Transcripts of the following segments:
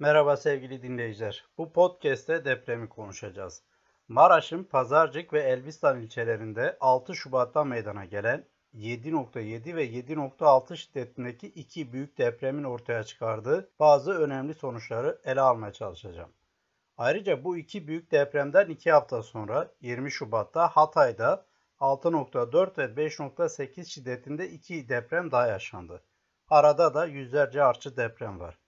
Merhaba sevgili dinleyiciler. Bu podcast'te depremi konuşacağız. Maraş'ın Pazarcık ve Elbistan ilçelerinde 6 Şubat'ta meydana gelen 7.7 ve 7.6 şiddetindeki iki büyük depremin ortaya çıkardığı bazı önemli sonuçları ele almaya çalışacağım. Ayrıca bu iki büyük depremden 2 hafta sonra 20 Şubat'ta Hatay'da 6.4 ve 5.8 şiddetinde iki deprem daha yaşandı. Arada da yüzlerce artçı deprem var.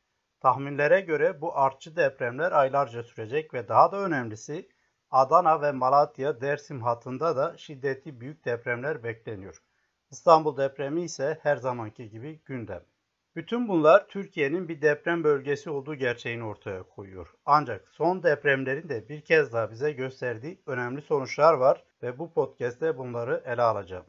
Tahminlere göre bu artçı depremler aylarca sürecek ve daha da önemlisi Adana ve Malatya Dersim hattında da şiddetli büyük depremler bekleniyor. İstanbul depremi ise her zamanki gibi gündem. Bütün bunlar Türkiye'nin bir deprem bölgesi olduğu gerçeğini ortaya koyuyor. Ancak son depremlerin de bir kez daha bize gösterdiği önemli sonuçlar var ve bu podcast'te bunları ele alacağım.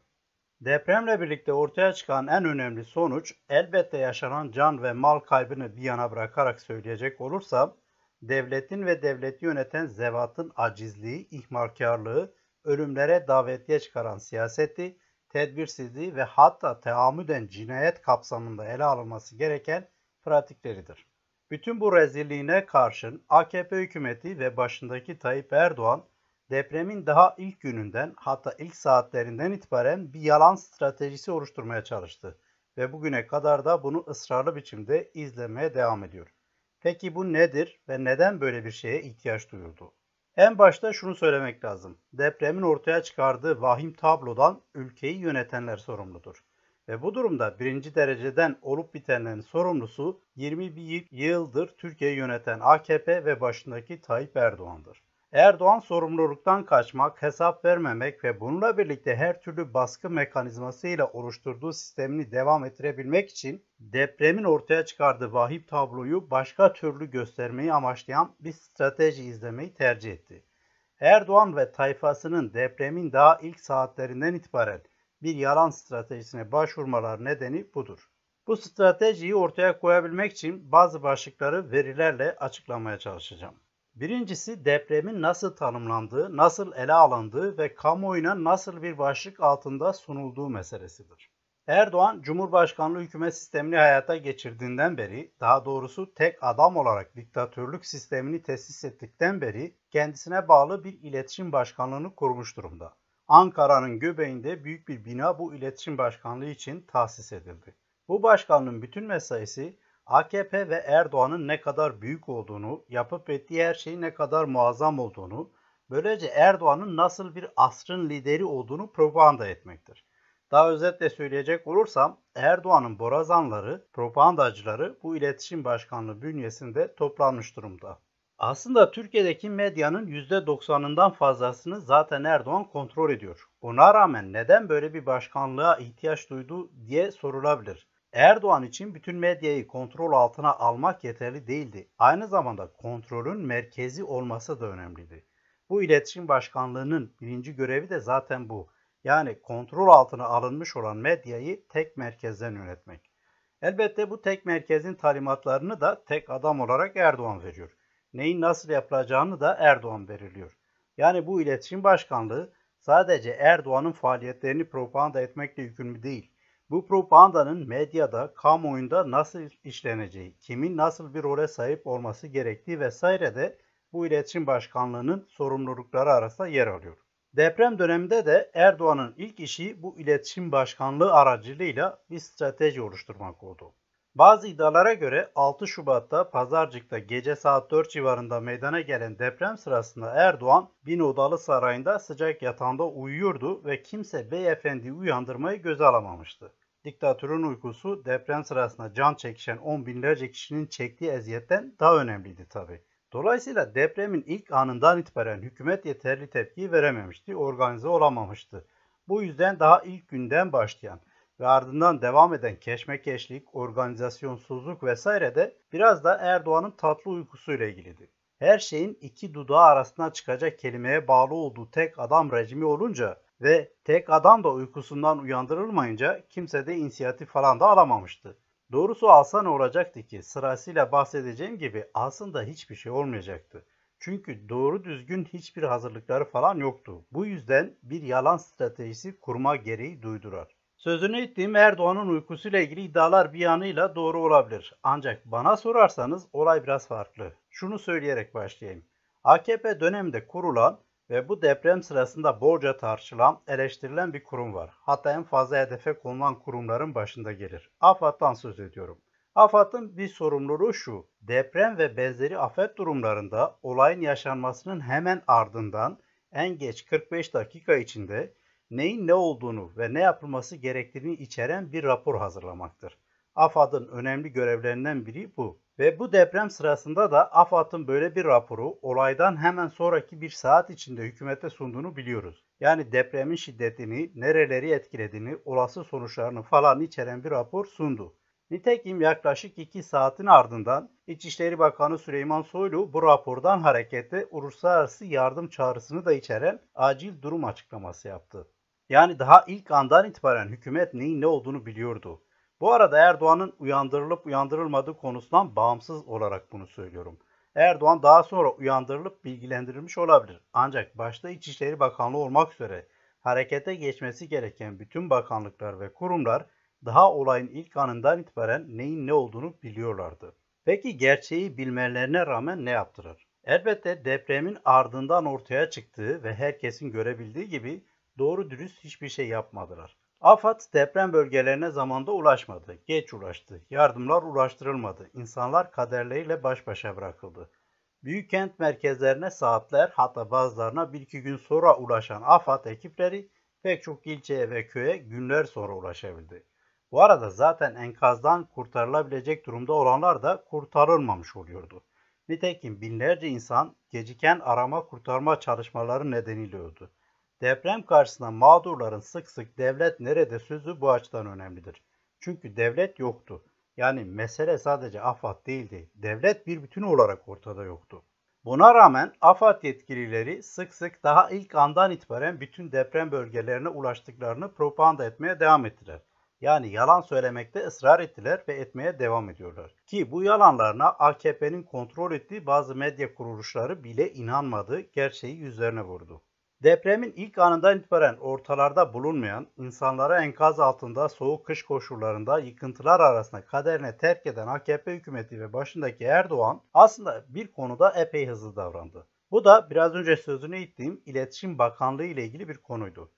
Depremle birlikte ortaya çıkan en önemli sonuç elbette yaşanan can ve mal kaybını bir yana bırakarak söyleyecek olursa, devletin ve devleti yöneten zevatın acizliği, ihmalkarlığı, ölümlere davetiye çıkaran siyaseti, tedbirsizliği ve hatta teamüden cinayet kapsamında ele alınması gereken pratikleridir. Bütün bu rezilliğine karşın AKP hükümeti ve başındaki Tayyip Erdoğan depremin daha ilk gününden hatta ilk saatlerinden itibaren bir yalan stratejisi oluşturmaya çalıştı ve bugüne kadar da bunu ısrarlı biçimde izlemeye devam ediyor. Peki bu nedir ve neden böyle bir şeye ihtiyaç duyuldu? En başta şunu söylemek lazım. Depremin ortaya çıkardığı vahim tablodan ülkeyi yönetenler sorumludur. Ve bu durumda birinci dereceden olup bitenlerin sorumlusu 21 yıldır Türkiye'yi yöneten AKP ve başındaki Tayyip Erdoğan'dır. Erdoğan sorumluluktan kaçmak, hesap vermemek ve bununla birlikte her türlü baskı mekanizmasıyla oluşturduğu sistemini devam ettirebilmek için depremin ortaya çıkardığı vahip tabloyu başka türlü göstermeyi amaçlayan bir strateji izlemeyi tercih etti. Erdoğan ve tayfasının depremin daha ilk saatlerinden itibaren bir yalan stratejisine başvurmalar nedeni budur. Bu stratejiyi ortaya koyabilmek için bazı başlıkları verilerle açıklamaya çalışacağım. Birincisi depremin nasıl tanımlandığı, nasıl ele alındığı ve kamuoyuna nasıl bir başlık altında sunulduğu meselesidir. Erdoğan, Cumhurbaşkanlığı hükümet sistemini hayata geçirdiğinden beri, daha doğrusu tek adam olarak diktatörlük sistemini tesis ettikten beri kendisine bağlı bir iletişim başkanlığını kurmuş durumda. Ankara'nın göbeğinde büyük bir bina bu iletişim başkanlığı için tahsis edildi. Bu başkanlığın bütün mesaisi AKP ve Erdoğan'ın ne kadar büyük olduğunu, yapıp ettiği her şeyin ne kadar muazzam olduğunu, böylece Erdoğan'ın nasıl bir asrın lideri olduğunu propaganda etmektir. Daha özetle söyleyecek olursam Erdoğan'ın borazanları, propagandacıları bu iletişim başkanlığı bünyesinde toplanmış durumda. Aslında Türkiye'deki medyanın %90'ından fazlasını zaten Erdoğan kontrol ediyor. Ona rağmen neden böyle bir başkanlığa ihtiyaç duydu diye sorulabilir. Erdoğan için bütün medyayı kontrol altına almak yeterli değildi. Aynı zamanda kontrolün merkezi olması da önemliydi. Bu iletişim başkanlığının birinci görevi de zaten bu. Yani kontrol altına alınmış olan medyayı tek merkezden yönetmek. Elbette bu tek merkezin talimatlarını da tek adam olarak Erdoğan veriyor. Neyin nasıl yapılacağını da Erdoğan veriliyor. Yani bu iletişim başkanlığı sadece Erdoğan'ın faaliyetlerini propaganda etmekle yükümlü değil bu propagandanın medyada, kamuoyunda nasıl işleneceği, kimin nasıl bir role sahip olması gerektiği vesaire de bu iletişim başkanlığının sorumlulukları arasında yer alıyor. Deprem döneminde de Erdoğan'ın ilk işi bu iletişim başkanlığı aracılığıyla bir strateji oluşturmak oldu. Bazı iddialara göre 6 Şubat'ta Pazarcık'ta gece saat 4 civarında meydana gelen deprem sırasında Erdoğan bin odalı sarayında sıcak yatağında uyuyordu ve kimse beyefendiyi uyandırmayı göze alamamıştı diktatörün uykusu deprem sırasında can çekişen on binlerce kişinin çektiği eziyetten daha önemliydi tabi. Dolayısıyla depremin ilk anından itibaren hükümet yeterli tepki verememişti, organize olamamıştı. Bu yüzden daha ilk günden başlayan ve ardından devam eden keşmekeşlik, organizasyonsuzluk vesaire de biraz da Erdoğan'ın tatlı uykusuyla ilgilidir. Her şeyin iki dudağı arasına çıkacak kelimeye bağlı olduğu tek adam rejimi olunca ve tek adam da uykusundan uyandırılmayınca kimse de inisiyatif falan da alamamıştı. Doğrusu alsa ne olacaktı ki sırasıyla bahsedeceğim gibi aslında hiçbir şey olmayacaktı. Çünkü doğru düzgün hiçbir hazırlıkları falan yoktu. Bu yüzden bir yalan stratejisi kurma gereği duydular. Sözünü ettiğim Erdoğan'ın uykusuyla ilgili iddialar bir yanıyla doğru olabilir. Ancak bana sorarsanız olay biraz farklı. Şunu söyleyerek başlayayım. AKP döneminde kurulan ve bu deprem sırasında borca tartışılan, eleştirilen bir kurum var. Hatta en fazla hedefe konulan kurumların başında gelir. AFAD'dan söz ediyorum. AFAD'ın bir sorumluluğu şu, deprem ve benzeri afet durumlarında olayın yaşanmasının hemen ardından en geç 45 dakika içinde neyin ne olduğunu ve ne yapılması gerektiğini içeren bir rapor hazırlamaktır. AFAD'ın önemli görevlerinden biri bu. Ve bu deprem sırasında da AFAD'ın böyle bir raporu olaydan hemen sonraki bir saat içinde hükümete sunduğunu biliyoruz. Yani depremin şiddetini, nereleri etkilediğini, olası sonuçlarını falan içeren bir rapor sundu. Nitekim yaklaşık 2 saatin ardından İçişleri Bakanı Süleyman Soylu bu rapordan harekette uluslararası yardım çağrısını da içeren acil durum açıklaması yaptı. Yani daha ilk andan itibaren hükümet neyin ne olduğunu biliyordu. Bu arada Erdoğan'ın uyandırılıp uyandırılmadığı konusundan bağımsız olarak bunu söylüyorum. Erdoğan daha sonra uyandırılıp bilgilendirilmiş olabilir. Ancak başta İçişleri Bakanlığı olmak üzere harekete geçmesi gereken bütün bakanlıklar ve kurumlar daha olayın ilk anından itibaren neyin ne olduğunu biliyorlardı. Peki gerçeği bilmelerine rağmen ne yaptılar? Elbette depremin ardından ortaya çıktığı ve herkesin görebildiği gibi doğru dürüst hiçbir şey yapmadılar. AFAD deprem bölgelerine zamanda ulaşmadı, geç ulaştı, yardımlar ulaştırılmadı, insanlar kaderleriyle baş başa bırakıldı. Büyük kent merkezlerine saatler hatta bazılarına bir iki gün sonra ulaşan AFAD ekipleri pek çok ilçeye ve köye günler sonra ulaşabildi. Bu arada zaten enkazdan kurtarılabilecek durumda olanlar da kurtarılmamış oluyordu. Nitekim binlerce insan geciken arama kurtarma çalışmaları nedeniyle öldü. Deprem karşısında mağdurların sık sık devlet nerede sözü bu açıdan önemlidir. Çünkü devlet yoktu. Yani mesele sadece AFAD değildi. Devlet bir bütün olarak ortada yoktu. Buna rağmen AFAD yetkilileri sık sık daha ilk andan itibaren bütün deprem bölgelerine ulaştıklarını propaganda etmeye devam ettiler. Yani yalan söylemekte ısrar ettiler ve etmeye devam ediyorlar. Ki bu yalanlarına AKP'nin kontrol ettiği bazı medya kuruluşları bile inanmadı, gerçeği yüzlerine vurdu. Depremin ilk anından itibaren ortalarda bulunmayan, insanları enkaz altında soğuk kış koşullarında yıkıntılar arasında kaderine terk eden AKP hükümeti ve başındaki Erdoğan aslında bir konuda epey hızlı davrandı. Bu da biraz önce sözünü ettiğim İletişim Bakanlığı ile ilgili bir konuydu.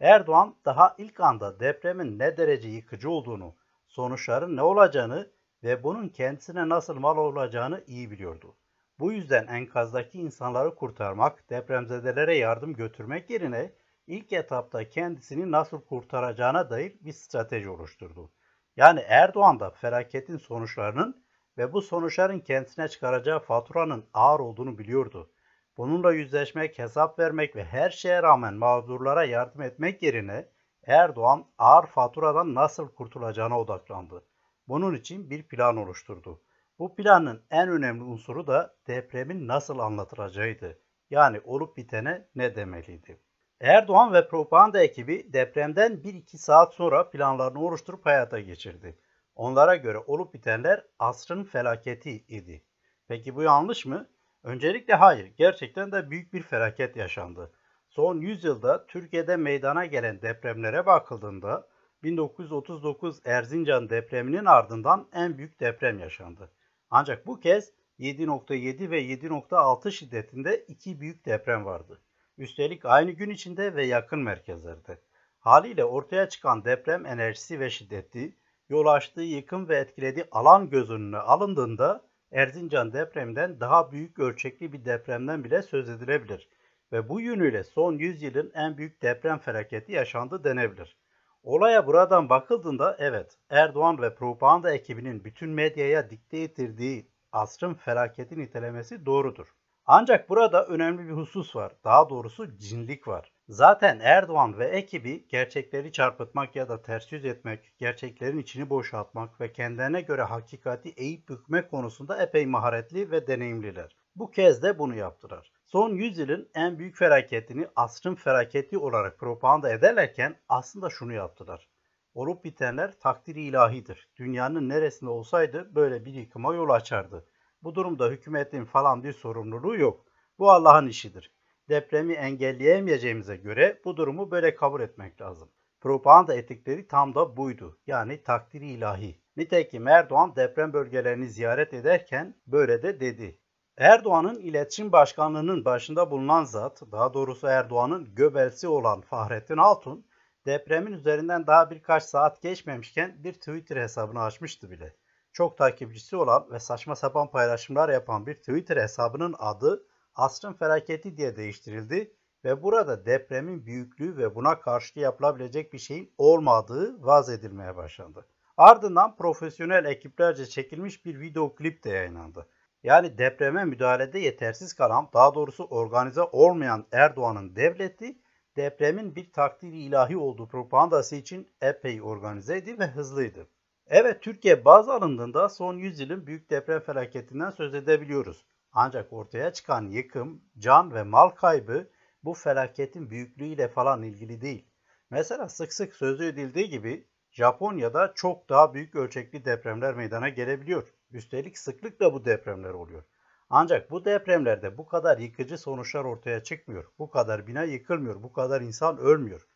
Erdoğan daha ilk anda depremin ne derece yıkıcı olduğunu, sonuçların ne olacağını ve bunun kendisine nasıl mal olacağını iyi biliyordu. Bu yüzden enkazdaki insanları kurtarmak, depremzedelere yardım götürmek yerine ilk etapta kendisini nasıl kurtaracağına dair bir strateji oluşturdu. Yani Erdoğan da felaketin sonuçlarının ve bu sonuçların kendisine çıkaracağı faturanın ağır olduğunu biliyordu. Bununla yüzleşmek, hesap vermek ve her şeye rağmen mağdurlara yardım etmek yerine Erdoğan ağır faturadan nasıl kurtulacağına odaklandı. Bunun için bir plan oluşturdu. Bu planın en önemli unsuru da depremin nasıl anlatılacağıydı. Yani olup bitene ne demeliydi. Erdoğan ve propaganda ekibi depremden 1-2 saat sonra planlarını oluşturup hayata geçirdi. Onlara göre olup bitenler asrın felaketi idi. Peki bu yanlış mı? Öncelikle hayır. Gerçekten de büyük bir felaket yaşandı. Son 100 yılda Türkiye'de meydana gelen depremlere bakıldığında 1939 Erzincan depreminin ardından en büyük deprem yaşandı. Ancak bu kez 7.7 ve 7.6 şiddetinde iki büyük deprem vardı. Üstelik aynı gün içinde ve yakın merkezlerde. Haliyle ortaya çıkan deprem enerjisi ve şiddeti, yol açtığı yıkım ve etkilediği alan göz önüne alındığında Erzincan depreminden daha büyük ölçekli bir depremden bile söz edilebilir ve bu yönüyle son 100 yılın en büyük deprem felaketi yaşandı denebilir. Olaya buradan bakıldığında evet Erdoğan ve propaganda ekibinin bütün medyaya dikte ettirdiği asrın felaketi nitelemesi doğrudur. Ancak burada önemli bir husus var. Daha doğrusu cinlik var. Zaten Erdoğan ve ekibi gerçekleri çarpıtmak ya da ters yüz etmek, gerçeklerin içini boşaltmak ve kendilerine göre hakikati eğip bükmek konusunda epey maharetli ve deneyimliler. Bu kez de bunu yaptılar. Son yüzyılın en büyük felaketini asrın felaketi olarak propaganda ederlerken aslında şunu yaptılar. Olup bitenler takdiri ilahidir. Dünyanın neresinde olsaydı böyle bir yıkıma yol açardı. Bu durumda hükümetin falan bir sorumluluğu yok. Bu Allah'ın işidir. Depremi engelleyemeyeceğimize göre bu durumu böyle kabul etmek lazım. Propaganda etikleri tam da buydu. Yani takdiri ilahi. Nitekim Erdoğan deprem bölgelerini ziyaret ederken böyle de dedi. Erdoğan'ın iletişim başkanlığının başında bulunan zat, daha doğrusu Erdoğan'ın göbelsi olan Fahrettin Altun, depremin üzerinden daha birkaç saat geçmemişken bir Twitter hesabını açmıştı bile. Çok takipçisi olan ve saçma sapan paylaşımlar yapan bir Twitter hesabının adı Asrın Felaketi diye değiştirildi ve burada depremin büyüklüğü ve buna karşı yapılabilecek bir şeyin olmadığı vaz edilmeye başlandı. Ardından profesyonel ekiplerce çekilmiş bir video klip de yayınlandı. Yani depreme müdahalede yetersiz kalan, daha doğrusu organize olmayan Erdoğan'ın devleti depremin bir takdiri ilahi olduğu propagandası için epey organizeydi ve hızlıydı. Evet Türkiye bazı alındığında son 100 yılın büyük deprem felaketinden söz edebiliyoruz. Ancak ortaya çıkan yıkım, can ve mal kaybı bu felaketin büyüklüğüyle falan ilgili değil. Mesela sık sık sözü edildiği gibi Japonya'da çok daha büyük ölçekli depremler meydana gelebiliyor. Üstelik sıklıkla bu depremler oluyor. Ancak bu depremlerde bu kadar yıkıcı sonuçlar ortaya çıkmıyor. Bu kadar bina yıkılmıyor, bu kadar insan ölmüyor.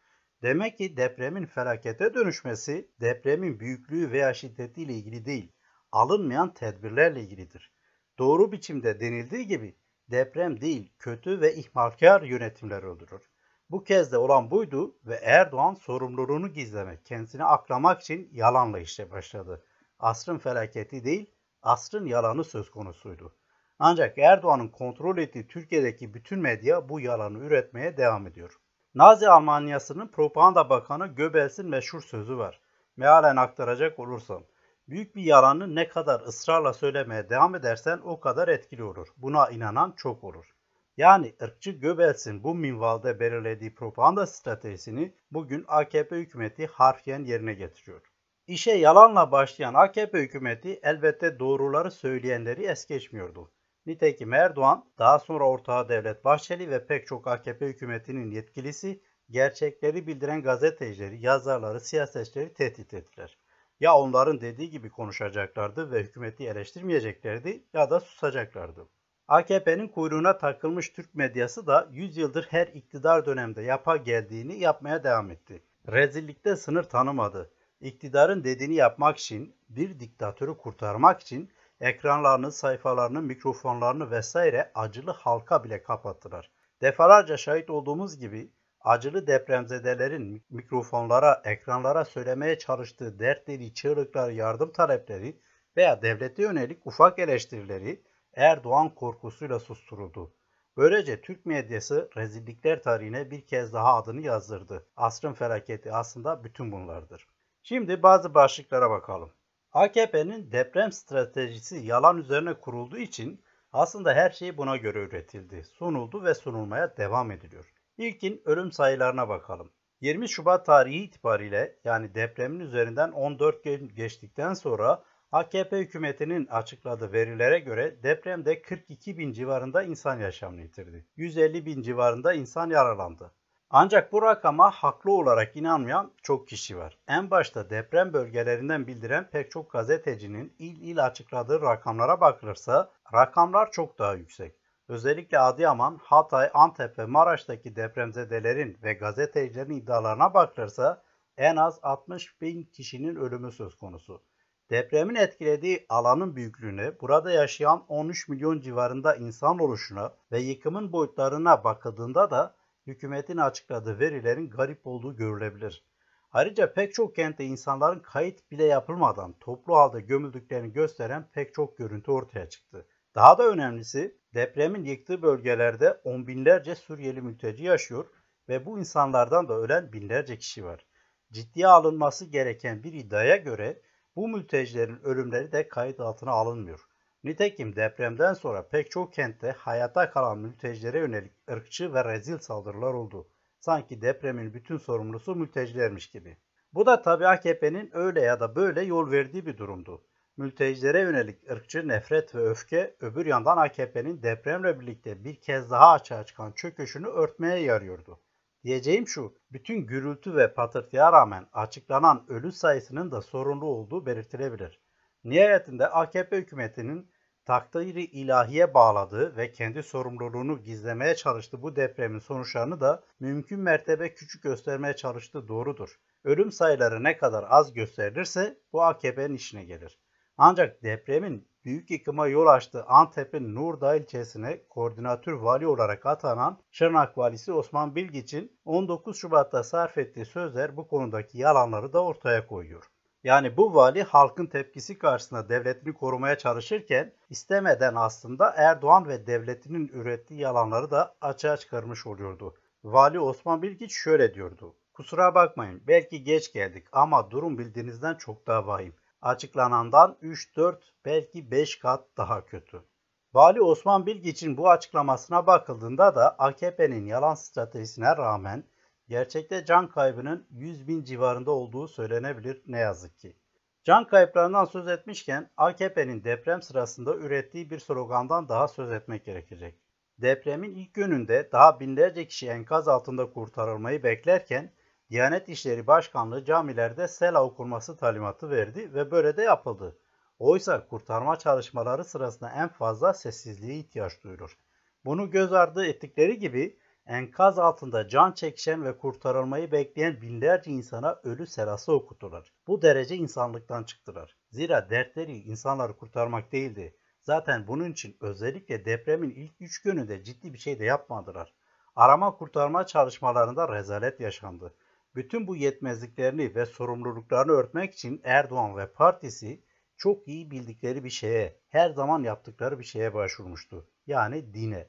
Demek ki depremin felakete dönüşmesi depremin büyüklüğü veya şiddetiyle ilgili değil, alınmayan tedbirlerle ilgilidir. Doğru biçimde denildiği gibi deprem değil, kötü ve ihmalkar yönetimler öldürür. Bu kez de olan buydu ve Erdoğan sorumluluğunu gizlemek, kendisini aklamak için yalanla işe başladı. Asrın felaketi değil, asrın yalanı söz konusuydu. Ancak Erdoğan'ın kontrol ettiği Türkiye'deki bütün medya bu yalanı üretmeye devam ediyor. Nazi Almanyası'nın propaganda bakanı Göbels'in meşhur sözü var. Mealen aktaracak olursam, büyük bir yalanı ne kadar ısrarla söylemeye devam edersen o kadar etkili olur. Buna inanan çok olur. Yani ırkçı Göbels'in bu minvalde belirlediği propaganda stratejisini bugün AKP hükümeti harfiyen yerine getiriyor. İşe yalanla başlayan AKP hükümeti elbette doğruları söyleyenleri es geçmiyordu. Nitekim Erdoğan, daha sonra ortağı Devlet Bahçeli ve pek çok AKP hükümetinin yetkilisi gerçekleri bildiren gazetecileri, yazarları, siyasetçileri tehdit ettiler. Ya onların dediği gibi konuşacaklardı ve hükümeti eleştirmeyeceklerdi ya da susacaklardı. AKP'nin kuyruğuna takılmış Türk medyası da 100 yıldır her iktidar dönemde yapa geldiğini yapmaya devam etti. Rezillikte sınır tanımadı iktidarın dediğini yapmak için, bir diktatörü kurtarmak için ekranlarını, sayfalarını, mikrofonlarını vesaire acılı halka bile kapattılar. Defalarca şahit olduğumuz gibi acılı depremzedelerin mikrofonlara, ekranlara söylemeye çalıştığı dertleri, çığlıkları, yardım talepleri veya devlete yönelik ufak eleştirileri Erdoğan korkusuyla susturuldu. Böylece Türk medyası rezillikler tarihine bir kez daha adını yazdırdı. Asrın felaketi aslında bütün bunlardır. Şimdi bazı başlıklara bakalım. AKP'nin deprem stratejisi yalan üzerine kurulduğu için aslında her şey buna göre üretildi, sunuldu ve sunulmaya devam ediliyor. İlkin ölüm sayılarına bakalım. 20 Şubat tarihi itibariyle yani depremin üzerinden 14 gün geçtikten sonra AKP hükümetinin açıkladığı verilere göre depremde 42 bin civarında insan yaşamını yitirdi. 150 bin civarında insan yaralandı. Ancak bu rakama haklı olarak inanmayan çok kişi var. En başta deprem bölgelerinden bildiren pek çok gazetecinin il il açıkladığı rakamlara bakılırsa rakamlar çok daha yüksek. Özellikle Adıyaman, Hatay, Antep ve Maraş'taki depremzedelerin ve gazetecilerin iddialarına bakılırsa en az 60 bin kişinin ölümü söz konusu. Depremin etkilediği alanın büyüklüğüne, burada yaşayan 13 milyon civarında insan oluşuna ve yıkımın boyutlarına bakıldığında da hükümetin açıkladığı verilerin garip olduğu görülebilir. Ayrıca pek çok kentte insanların kayıt bile yapılmadan toplu halde gömüldüklerini gösteren pek çok görüntü ortaya çıktı. Daha da önemlisi depremin yıktığı bölgelerde on binlerce Suriyeli mülteci yaşıyor ve bu insanlardan da ölen binlerce kişi var. Ciddiye alınması gereken bir iddiaya göre bu mültecilerin ölümleri de kayıt altına alınmıyor. Nitekim depremden sonra pek çok kentte hayata kalan mültecilere yönelik ırkçı ve rezil saldırılar oldu. Sanki depremin bütün sorumlusu mültecilermiş gibi. Bu da tabi AKP'nin öyle ya da böyle yol verdiği bir durumdu. Mültecilere yönelik ırkçı nefret ve öfke öbür yandan AKP'nin depremle birlikte bir kez daha açığa çıkan çöküşünü örtmeye yarıyordu. Diyeceğim şu, bütün gürültü ve patırtıya rağmen açıklanan ölü sayısının da sorunlu olduğu belirtilebilir. Nihayetinde AKP hükümetinin takdiri ilahiye bağladığı ve kendi sorumluluğunu gizlemeye çalıştığı bu depremin sonuçlarını da mümkün mertebe küçük göstermeye çalıştığı doğrudur. Ölüm sayıları ne kadar az gösterilirse bu AKP'nin işine gelir. Ancak depremin büyük yıkıma yol açtığı Antep'in Nurdağ ilçesine koordinatör vali olarak atanan Şırnak valisi Osman Bilgiç'in 19 Şubat'ta sarf ettiği sözler bu konudaki yalanları da ortaya koyuyor. Yani bu vali halkın tepkisi karşısında devletini korumaya çalışırken istemeden aslında Erdoğan ve devletinin ürettiği yalanları da açığa çıkarmış oluyordu. Vali Osman Bilgiç şöyle diyordu. Kusura bakmayın belki geç geldik ama durum bildiğinizden çok daha vahim. Açıklanandan 3-4 belki 5 kat daha kötü. Vali Osman Bilgiç'in bu açıklamasına bakıldığında da AKP'nin yalan stratejisine rağmen gerçekte can kaybının 100 bin civarında olduğu söylenebilir ne yazık ki. Can kayıplarından söz etmişken AKP'nin deprem sırasında ürettiği bir slogandan daha söz etmek gerekecek. Depremin ilk gününde daha binlerce kişi enkaz altında kurtarılmayı beklerken Diyanet İşleri Başkanlığı camilerde sel okurması talimatı verdi ve böyle de yapıldı. Oysa kurtarma çalışmaları sırasında en fazla sessizliğe ihtiyaç duyulur. Bunu göz ardı ettikleri gibi enkaz altında can çekişen ve kurtarılmayı bekleyen binlerce insana ölü serası okuturlar. Bu derece insanlıktan çıktılar. Zira dertleri insanları kurtarmak değildi. Zaten bunun için özellikle depremin ilk 3 gününde ciddi bir şey de yapmadılar. Arama kurtarma çalışmalarında rezalet yaşandı. Bütün bu yetmezliklerini ve sorumluluklarını örtmek için Erdoğan ve partisi çok iyi bildikleri bir şeye, her zaman yaptıkları bir şeye başvurmuştu. Yani dine.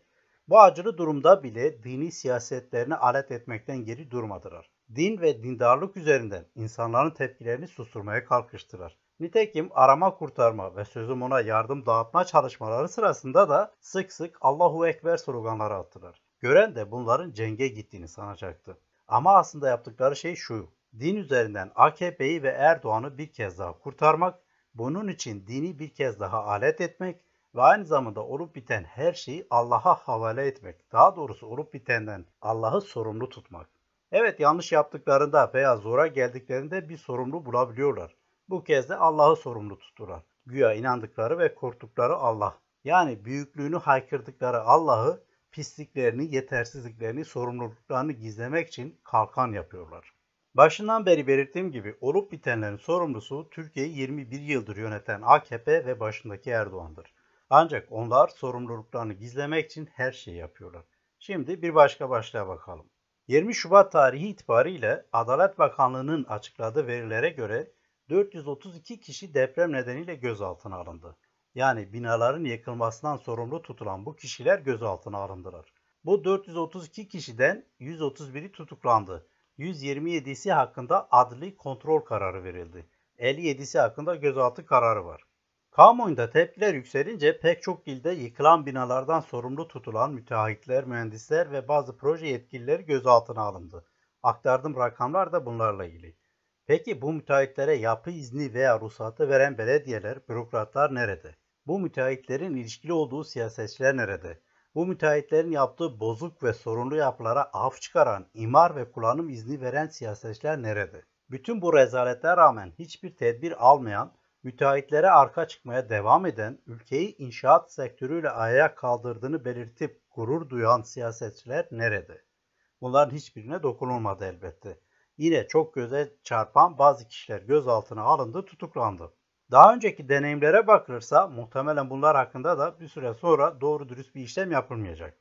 Bu acılı durumda bile dini siyasetlerini alet etmekten geri durmadılar. Din ve dindarlık üzerinden insanların tepkilerini susturmaya kalkıştılar. Nitekim arama kurtarma ve sözüm ona yardım dağıtma çalışmaları sırasında da sık sık Allahu Ekber sloganları attılar. Gören de bunların cenge gittiğini sanacaktı. Ama aslında yaptıkları şey şu. Din üzerinden AKP'yi ve Erdoğan'ı bir kez daha kurtarmak, bunun için dini bir kez daha alet etmek ve aynı zamanda olup biten her şeyi Allah'a havale etmek. Daha doğrusu olup bitenden Allah'ı sorumlu tutmak. Evet yanlış yaptıklarında veya zora geldiklerinde bir sorumlu bulabiliyorlar. Bu kez de Allah'ı sorumlu tuturlar. Güya inandıkları ve korktukları Allah. Yani büyüklüğünü haykırdıkları Allah'ı pisliklerini, yetersizliklerini, sorumluluklarını gizlemek için kalkan yapıyorlar. Başından beri belirttiğim gibi olup bitenlerin sorumlusu Türkiye'yi 21 yıldır yöneten AKP ve başındaki Erdoğan'dır. Ancak onlar sorumluluklarını gizlemek için her şeyi yapıyorlar. Şimdi bir başka başlığa bakalım. 20 Şubat tarihi itibariyle Adalet Bakanlığı'nın açıkladığı verilere göre 432 kişi deprem nedeniyle gözaltına alındı. Yani binaların yıkılmasından sorumlu tutulan bu kişiler gözaltına alındılar. Bu 432 kişiden 131'i tutuklandı. 127'si hakkında adli kontrol kararı verildi. 57'si hakkında gözaltı kararı var. Kamuoyunda tepkiler yükselince pek çok ilde yıkılan binalardan sorumlu tutulan müteahhitler, mühendisler ve bazı proje yetkilileri gözaltına alındı. Aktardığım rakamlar da bunlarla ilgili. Peki bu müteahhitlere yapı izni veya ruhsatı veren belediyeler, bürokratlar nerede? Bu müteahhitlerin ilişkili olduğu siyasetçiler nerede? Bu müteahhitlerin yaptığı bozuk ve sorunlu yapılara af çıkaran, imar ve kullanım izni veren siyasetçiler nerede? Bütün bu rezalete rağmen hiçbir tedbir almayan, müteahhitlere arka çıkmaya devam eden, ülkeyi inşaat sektörüyle ayağa kaldırdığını belirtip gurur duyan siyasetçiler nerede? Bunların hiçbirine dokunulmadı elbette. Yine çok göze çarpan bazı kişiler gözaltına alındı, tutuklandı. Daha önceki deneyimlere bakılırsa muhtemelen bunlar hakkında da bir süre sonra doğru dürüst bir işlem yapılmayacak.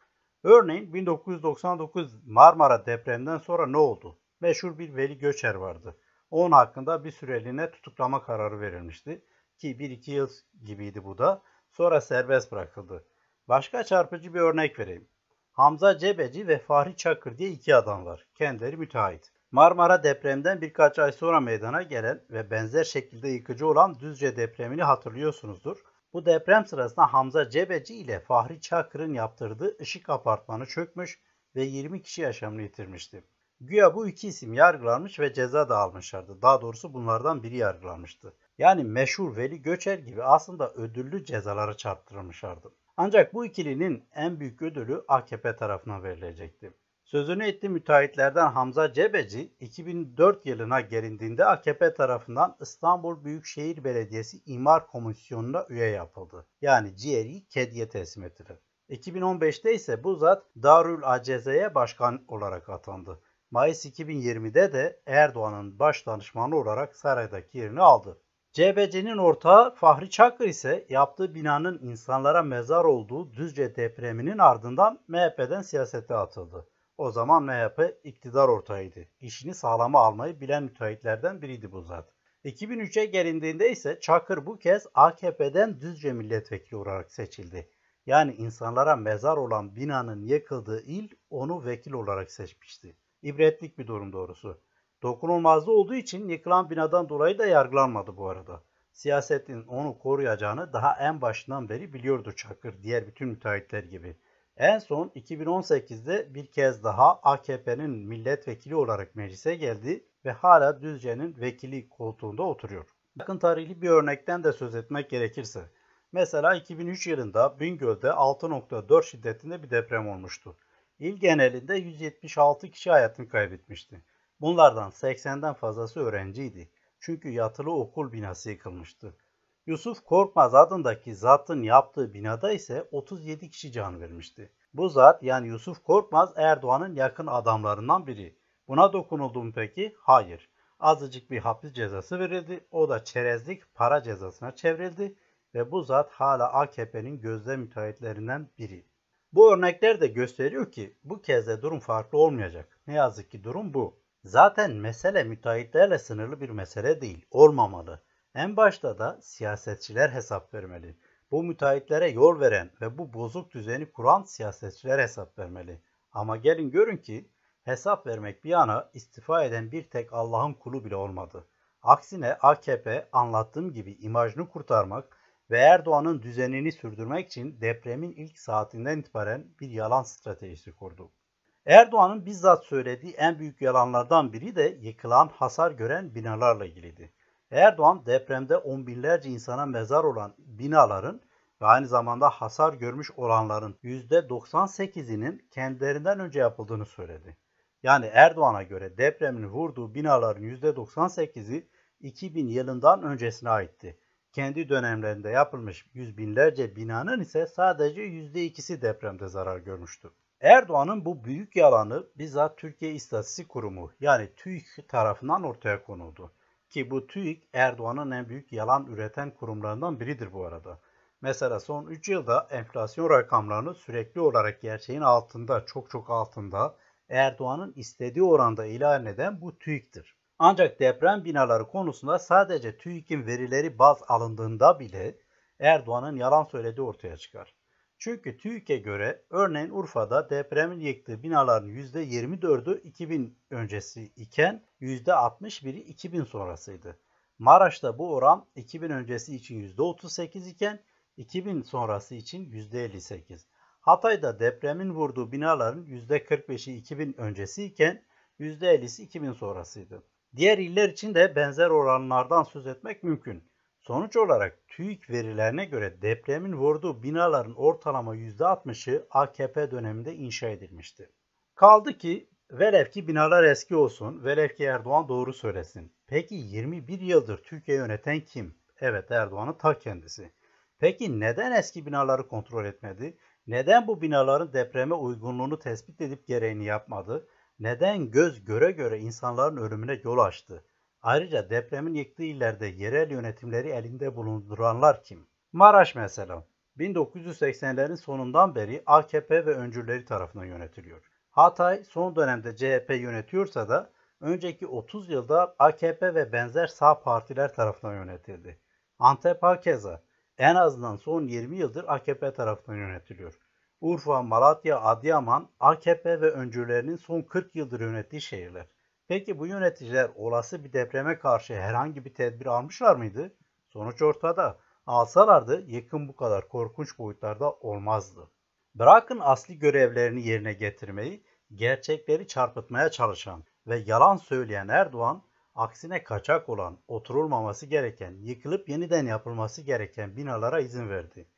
Örneğin 1999 Marmara depreminden sonra ne oldu? Meşhur bir Veli Göçer vardı. 10 hakkında bir süreliğine tutuklama kararı verilmişti. Ki 1-2 yıl gibiydi bu da. Sonra serbest bırakıldı. Başka çarpıcı bir örnek vereyim. Hamza Cebeci ve Fahri Çakır diye iki adam var. Kendileri müteahhit. Marmara depreminden birkaç ay sonra meydana gelen ve benzer şekilde yıkıcı olan Düzce depremini hatırlıyorsunuzdur. Bu deprem sırasında Hamza Cebeci ile Fahri Çakır'ın yaptırdığı ışık apartmanı çökmüş ve 20 kişi yaşamını yitirmişti. Güya bu iki isim yargılanmış ve ceza da almışlardı. Daha doğrusu bunlardan biri yargılanmıştı. Yani meşhur Veli Göçer gibi aslında ödüllü cezalara çarptırılmışlardı. Ancak bu ikilinin en büyük ödülü AKP tarafına verilecekti. Sözünü etti müteahhitlerden Hamza Cebeci 2004 yılına gelindiğinde AKP tarafından İstanbul Büyükşehir Belediyesi İmar Komisyonu'na üye yapıldı. Yani ciğeri kediye teslim ettiler. 2015'te ise bu zat Darül Aceze'ye başkan olarak atandı. Mayıs 2020'de de Erdoğan'ın baş danışmanı olarak saraydaki yerini aldı. CHP'nin ortağı Fahri Çakır ise yaptığı binanın insanlara mezar olduğu Düzce depreminin ardından MHP'den siyasete atıldı. O zaman MHP iktidar ortağıydı. İşini sağlama almayı bilen müteahhitlerden biriydi bu zat. 2003'e gelindiğinde ise Çakır bu kez AKP'den Düzce milletvekili olarak seçildi. Yani insanlara mezar olan binanın yıkıldığı il onu vekil olarak seçmişti ibretlik bir durum doğrusu. Dokunulmazlığı olduğu için yıkılan binadan dolayı da yargılanmadı bu arada. Siyasetin onu koruyacağını daha en başından beri biliyordu Çakır diğer bütün müteahhitler gibi. En son 2018'de bir kez daha AKP'nin milletvekili olarak meclise geldi ve hala Düzce'nin vekili koltuğunda oturuyor. Yakın tarihli bir örnekten de söz etmek gerekirse. Mesela 2003 yılında Bingöl'de 6.4 şiddetinde bir deprem olmuştu. İl genelinde 176 kişi hayatını kaybetmişti. Bunlardan 80'den fazlası öğrenciydi. Çünkü yatılı okul binası yıkılmıştı. Yusuf Korkmaz adındaki zatın yaptığı binada ise 37 kişi can vermişti. Bu zat yani Yusuf Korkmaz Erdoğan'ın yakın adamlarından biri. Buna dokunuldu mu peki? Hayır. Azıcık bir hapis cezası verildi. O da çerezlik para cezasına çevrildi ve bu zat hala AKP'nin gözde müteahhitlerinden biri. Bu örnekler de gösteriyor ki bu kez de durum farklı olmayacak. Ne yazık ki durum bu. Zaten mesele müteahhitlerle sınırlı bir mesele değil, olmamalı. En başta da siyasetçiler hesap vermeli. Bu müteahhitlere yol veren ve bu bozuk düzeni kuran siyasetçiler hesap vermeli. Ama gelin görün ki hesap vermek bir yana istifa eden bir tek Allah'ın kulu bile olmadı. Aksine AKP anlattığım gibi imajını kurtarmak, ve Erdoğan'ın düzenini sürdürmek için depremin ilk saatinden itibaren bir yalan stratejisi kurdu. Erdoğan'ın bizzat söylediği en büyük yalanlardan biri de yıkılan, hasar gören binalarla ilgiliydi. Erdoğan depremde on binlerce insana mezar olan binaların ve aynı zamanda hasar görmüş olanların %98'inin kendilerinden önce yapıldığını söyledi. Yani Erdoğan'a göre depremin vurduğu binaların %98'i 2000 yılından öncesine aitti kendi dönemlerinde yapılmış yüz binlerce binanın ise sadece yüzde ikisi depremde zarar görmüştü. Erdoğan'ın bu büyük yalanı bizzat Türkiye İstatistik Kurumu yani TÜİK tarafından ortaya konuldu. Ki bu TÜİK Erdoğan'ın en büyük yalan üreten kurumlarından biridir bu arada. Mesela son 3 yılda enflasyon rakamlarını sürekli olarak gerçeğin altında, çok çok altında Erdoğan'ın istediği oranda ilan eden bu TÜİK'tir. Ancak deprem binaları konusunda sadece TÜİK'in verileri baz alındığında bile Erdoğan'ın yalan söylediği ortaya çıkar. Çünkü TÜİK'e göre örneğin Urfa'da depremin yıktığı binaların %24'ü 2000 öncesi iken %61'i 2000 sonrasıydı. Maraş'ta bu oran 2000 öncesi için %38 iken 2000 sonrası için %58. Hatay'da depremin vurduğu binaların %45'i 2000 öncesi iken %50'si 2000 sonrasıydı. Diğer iller için de benzer oranlardan söz etmek mümkün. Sonuç olarak TÜİK verilerine göre depremin vurduğu binaların ortalama %60'ı AKP döneminde inşa edilmişti. Kaldı ki velev ki binalar eski olsun, velev ki Erdoğan doğru söylesin. Peki 21 yıldır Türkiye yöneten kim? Evet Erdoğan'ın ta kendisi. Peki neden eski binaları kontrol etmedi? Neden bu binaların depreme uygunluğunu tespit edip gereğini yapmadı? neden göz göre göre insanların ölümüne yol açtı? Ayrıca depremin yıktığı illerde yerel yönetimleri elinde bulunduranlar kim? Maraş mesela 1980'lerin sonundan beri AKP ve öncüleri tarafından yönetiliyor. Hatay son dönemde CHP yönetiyorsa da önceki 30 yılda AKP ve benzer sağ partiler tarafından yönetildi. Antep hakeza en azından son 20 yıldır AKP tarafından yönetiliyor. Urfa, Malatya, Adıyaman, AKP ve öncülerinin son 40 yıldır yönettiği şehirler. Peki bu yöneticiler olası bir depreme karşı herhangi bir tedbir almışlar mıydı? Sonuç ortada. Alsalardı yakın bu kadar korkunç boyutlarda olmazdı. Bırakın asli görevlerini yerine getirmeyi, gerçekleri çarpıtmaya çalışan ve yalan söyleyen Erdoğan, aksine kaçak olan, oturulmaması gereken, yıkılıp yeniden yapılması gereken binalara izin verdi.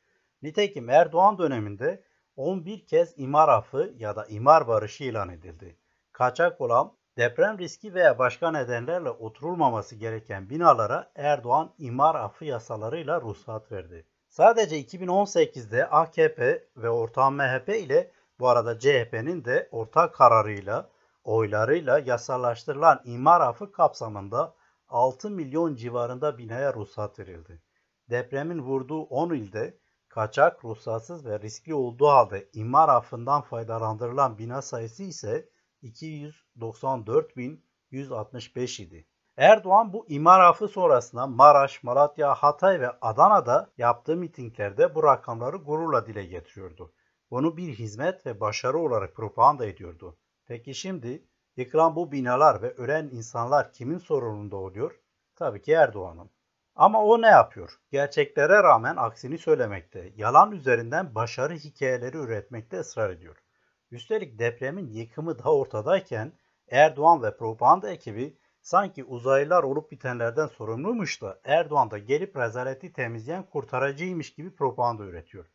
Nitekim Erdoğan döneminde 11 kez imar affı ya da imar barışı ilan edildi. Kaçak olan deprem riski veya başka nedenlerle oturulmaması gereken binalara Erdoğan imar affı yasalarıyla ruhsat verdi. Sadece 2018'de AKP ve ortağın MHP ile bu arada CHP'nin de ortak kararıyla, oylarıyla yasalaştırılan imar affı kapsamında 6 milyon civarında binaya ruhsat verildi. Depremin vurduğu 10 ilde kaçak, ruhsatsız ve riskli olduğu halde imar affından faydalandırılan bina sayısı ise 294.165 idi. Erdoğan bu imar affı sonrasında Maraş, Malatya, Hatay ve Adana'da yaptığı mitinglerde bu rakamları gururla dile getiriyordu. Bunu bir hizmet ve başarı olarak propaganda ediyordu. Peki şimdi yıkılan bu binalar ve ölen insanlar kimin sorumluluğunda oluyor? Tabii ki Erdoğan'ın. Ama o ne yapıyor? Gerçeklere rağmen aksini söylemekte, yalan üzerinden başarı hikayeleri üretmekte ısrar ediyor. Üstelik depremin yıkımı daha ortadayken Erdoğan ve propaganda ekibi sanki uzaylılar olup bitenlerden sorumluymuş da Erdoğan da gelip rezaleti temizleyen kurtarıcıymış gibi propaganda üretiyor.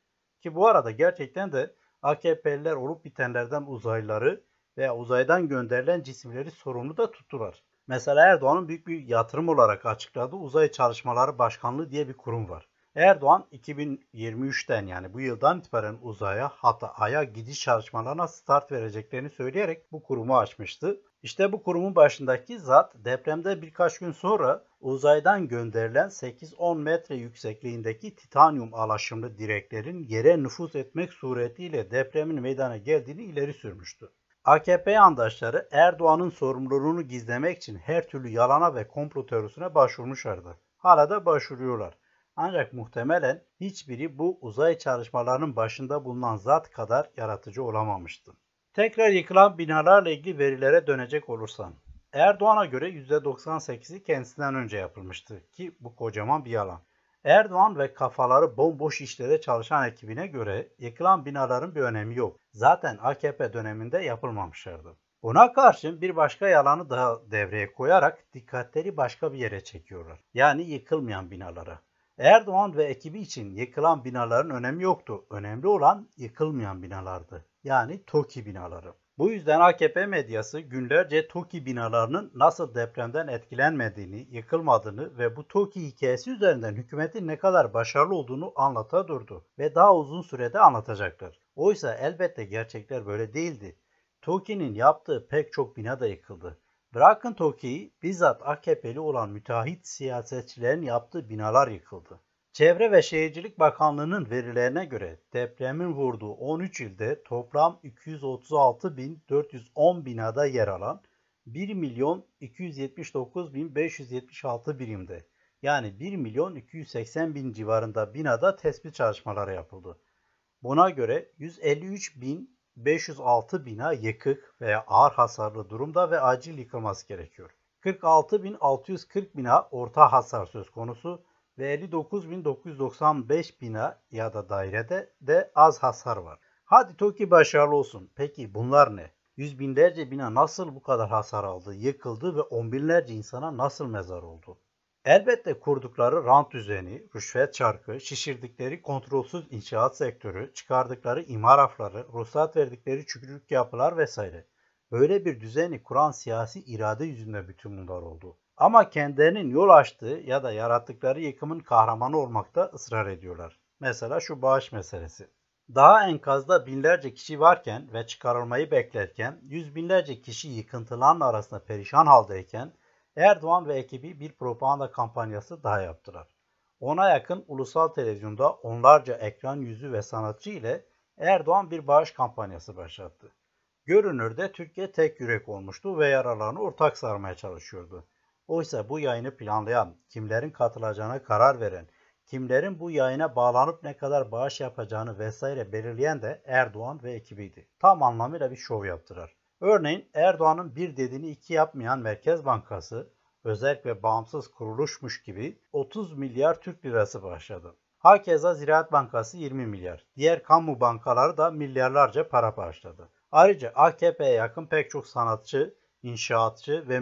Ki bu arada gerçekten de AKP'liler olup bitenlerden uzaylıları veya uzaydan gönderilen cisimleri sorumlu da tuttular. Mesela Erdoğan'ın büyük bir yatırım olarak açıkladığı Uzay Çalışmaları Başkanlığı diye bir kurum var. Erdoğan 2023'ten yani bu yıldan itibaren uzaya hatta aya gidiş çalışmalarına start vereceklerini söyleyerek bu kurumu açmıştı. İşte bu kurumun başındaki zat depremde birkaç gün sonra uzaydan gönderilen 8-10 metre yüksekliğindeki titanyum alaşımlı direklerin yere nüfuz etmek suretiyle depremin meydana geldiğini ileri sürmüştü. AKP yandaşları Erdoğan'ın sorumluluğunu gizlemek için her türlü yalana ve komplo teorisine başvurmuşlardı. Hala da başvuruyorlar. Ancak muhtemelen hiçbiri bu uzay çalışmalarının başında bulunan zat kadar yaratıcı olamamıştı. Tekrar yıkılan binalarla ilgili verilere dönecek olursam. Erdoğan'a göre %98'i kendisinden önce yapılmıştı ki bu kocaman bir yalan. Erdoğan ve kafaları bomboş işlere çalışan ekibine göre yıkılan binaların bir önemi yok. Zaten AKP döneminde yapılmamışlardı. Buna karşın bir başka yalanı daha devreye koyarak dikkatleri başka bir yere çekiyorlar. Yani yıkılmayan binalara. Erdoğan ve ekibi için yıkılan binaların önemi yoktu. Önemli olan yıkılmayan binalardı. Yani TOKİ binaları. Bu yüzden AKP medyası günlerce TOKİ binalarının nasıl depremden etkilenmediğini, yıkılmadığını ve bu TOKİ hikayesi üzerinden hükümetin ne kadar başarılı olduğunu anlata durdu ve daha uzun sürede anlatacaktır. Oysa elbette gerçekler böyle değildi. TOKİ'nin yaptığı pek çok bina da yıkıldı. Bırakın TOKİ'yi bizzat AKP'li olan müteahhit siyasetçilerin yaptığı binalar yıkıldı. Çevre ve Şehircilik Bakanlığı'nın verilerine göre depremin vurduğu 13 ilde toplam 236.410 binada yer alan 1.279.576 birimde yani 1 bin civarında binada tespit çalışmaları yapıldı. Buna göre 153.506 bina yıkık veya ağır hasarlı durumda ve acil yıkılması gerekiyor. 46.640 bina orta hasar söz konusu, Değerli 9.995 bina ya da dairede de az hasar var. Hadi TOKİ başarılı olsun. Peki bunlar ne? Yüz binlerce bina nasıl bu kadar hasar aldı, yıkıldı ve on binlerce insana nasıl mezar oldu? Elbette kurdukları rant düzeni, rüşvet çarkı, şişirdikleri kontrolsüz inşaat sektörü, çıkardıkları imar afları, ruhsat verdikleri çükürük yapılar vesaire. Böyle bir düzeni kuran siyasi irade yüzünde bütün bunlar oldu. Ama kendilerinin yol açtığı ya da yarattıkları yıkımın kahramanı olmakta ısrar ediyorlar. Mesela şu bağış meselesi. Daha enkazda binlerce kişi varken ve çıkarılmayı beklerken, yüz binlerce kişi yıkıntıların arasında perişan haldeyken, Erdoğan ve ekibi bir propaganda kampanyası daha yaptılar. Ona yakın ulusal televizyonda onlarca ekran yüzü ve sanatçı ile Erdoğan bir bağış kampanyası başlattı. Görünürde Türkiye tek yürek olmuştu ve yaralarını ortak sarmaya çalışıyordu. Oysa bu yayını planlayan, kimlerin katılacağına karar veren, kimlerin bu yayına bağlanıp ne kadar bağış yapacağını vesaire belirleyen de Erdoğan ve ekibiydi. Tam anlamıyla bir şov yaptılar. Örneğin Erdoğan'ın bir dediğini iki yapmayan Merkez Bankası, özel ve bağımsız kuruluşmuş gibi 30 milyar Türk lirası bağışladı. Hakeza Ziraat Bankası 20 milyar. Diğer kamu bankaları da milyarlarca para bağışladı. Ayrıca AKP'ye yakın pek çok sanatçı inşaatçı ve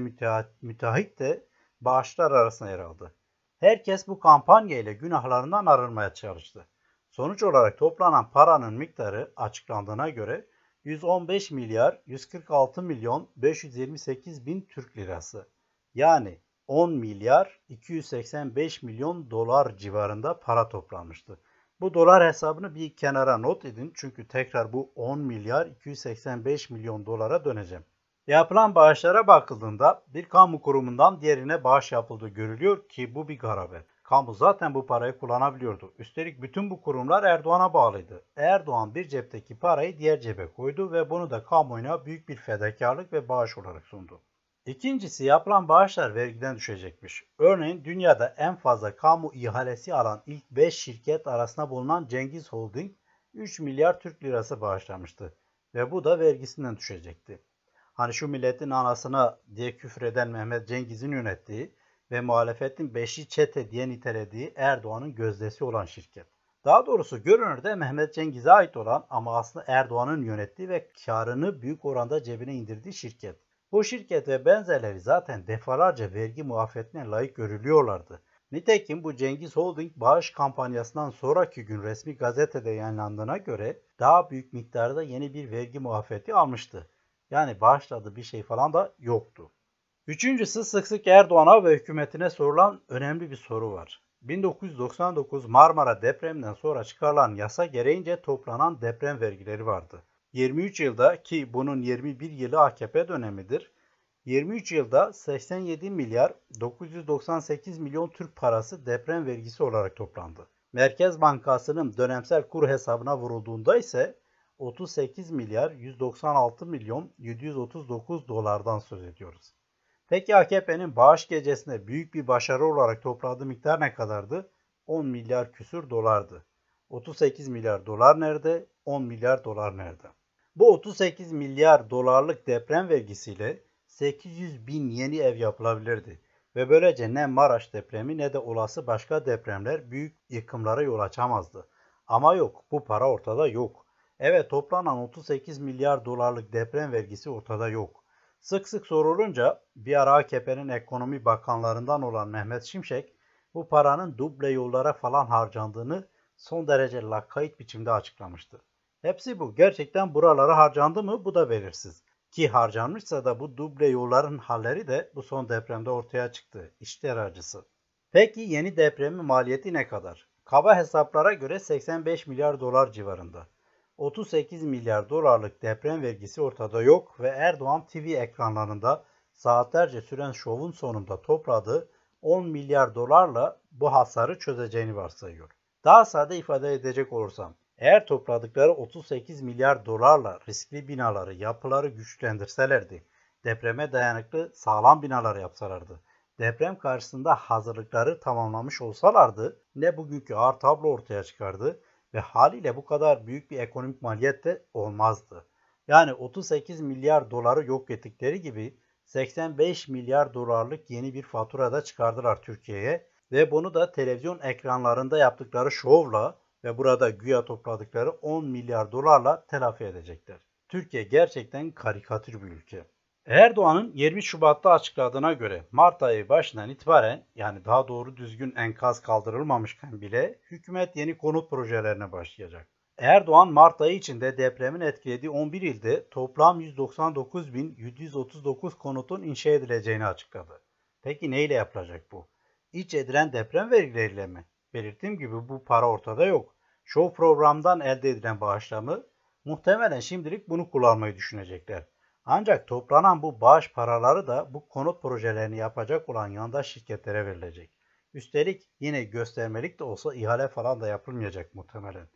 müteahhit de bağışlar arasına yer aldı. Herkes bu kampanya ile günahlarından arınmaya çalıştı. Sonuç olarak toplanan paranın miktarı açıklandığına göre 115 milyar 146 milyon 528 bin Türk lirası. Yani 10 milyar 285 milyon dolar civarında para toplanmıştı. Bu dolar hesabını bir kenara not edin çünkü tekrar bu 10 milyar 285 milyon dolara döneceğim. Yapılan bağışlara bakıldığında bir kamu kurumundan diğerine bağış yapıldığı görülüyor ki bu bir garabet. Kamu zaten bu parayı kullanabiliyordu. Üstelik bütün bu kurumlar Erdoğan'a bağlıydı. Erdoğan bir cepteki parayı diğer cebe koydu ve bunu da kamuoyuna büyük bir fedakarlık ve bağış olarak sundu. İkincisi yapılan bağışlar vergiden düşecekmiş. Örneğin dünyada en fazla kamu ihalesi alan ilk 5 şirket arasında bulunan Cengiz Holding 3 milyar Türk lirası bağışlamıştı ve bu da vergisinden düşecekti hani şu milletin anasına diye küfreden Mehmet Cengiz'in yönettiği ve muhalefetin beşi çete diye nitelediği Erdoğan'ın gözdesi olan şirket. Daha doğrusu görünürde Mehmet Cengiz'e ait olan ama aslında Erdoğan'ın yönettiği ve karını büyük oranda cebine indirdiği şirket. Bu şirket ve benzerleri zaten defalarca vergi muafiyetine layık görülüyorlardı. Nitekim bu Cengiz Holding bağış kampanyasından sonraki gün resmi gazetede yayınlandığına göre daha büyük miktarda yeni bir vergi muafiyeti almıştı. Yani bağışladığı bir şey falan da yoktu. Üçüncüsü sık sık Erdoğan'a ve hükümetine sorulan önemli bir soru var. 1999 Marmara depreminden sonra çıkarılan yasa gereğince toplanan deprem vergileri vardı. 23 yılda ki bunun 21 yılı AKP dönemidir. 23 yılda 87 milyar 998 milyon Türk parası deprem vergisi olarak toplandı. Merkez Bankası'nın dönemsel kur hesabına vurulduğunda ise 38 milyar 196 milyon 739 dolardan söz ediyoruz. Peki AKP'nin bağış gecesinde büyük bir başarı olarak topladığı miktar ne kadardı? 10 milyar küsür dolardı. 38 milyar dolar nerede? 10 milyar dolar nerede? Bu 38 milyar dolarlık deprem vergisiyle 800 bin yeni ev yapılabilirdi. Ve böylece ne Maraş depremi ne de olası başka depremler büyük yıkımlara yol açamazdı. Ama yok bu para ortada yok. Evet toplanan 38 milyar dolarlık deprem vergisi ortada yok. Sık sık sorulunca bir ara AKP'nin ekonomi bakanlarından olan Mehmet Şimşek bu paranın duble yollara falan harcandığını son derece lakayt biçimde açıklamıştı. Hepsi bu. Gerçekten buralara harcandı mı bu da belirsiz. Ki harcanmışsa da bu duble yolların halleri de bu son depremde ortaya çıktı. İşler acısı. Peki yeni depremin maliyeti ne kadar? Kaba hesaplara göre 85 milyar dolar civarında. 38 milyar dolarlık deprem vergisi ortada yok ve Erdoğan TV ekranlarında saatlerce süren şovun sonunda topladığı 10 milyar dolarla bu hasarı çözeceğini varsayıyor. Daha sade ifade edecek olursam, eğer topladıkları 38 milyar dolarla riskli binaları, yapıları güçlendirselerdi, depreme dayanıklı sağlam binalar yapsalardı, deprem karşısında hazırlıkları tamamlamış olsalardı ne bugünkü ağır tablo ortaya çıkardı ve haliyle bu kadar büyük bir ekonomik maliyet de olmazdı. Yani 38 milyar doları yok ettikleri gibi 85 milyar dolarlık yeni bir fatura da çıkardılar Türkiye'ye ve bunu da televizyon ekranlarında yaptıkları şovla ve burada güya topladıkları 10 milyar dolarla telafi edecekler. Türkiye gerçekten karikatür bir ülke. Erdoğan'ın 20 Şubat'ta açıkladığına göre Mart ayı başından itibaren yani daha doğru düzgün enkaz kaldırılmamışken bile hükümet yeni konut projelerine başlayacak. Erdoğan Mart ayı içinde depremin etkilediği 11 ilde toplam 199.739 konutun inşa edileceğini açıkladı. Peki neyle yapılacak bu? İç edilen deprem vergileriyle mi? Belirttiğim gibi bu para ortada yok. Show programdan elde edilen bağışlamı muhtemelen şimdilik bunu kullanmayı düşünecekler. Ancak toplanan bu bağış paraları da bu konut projelerini yapacak olan yandaş şirketlere verilecek. Üstelik yine göstermelik de olsa ihale falan da yapılmayacak muhtemelen.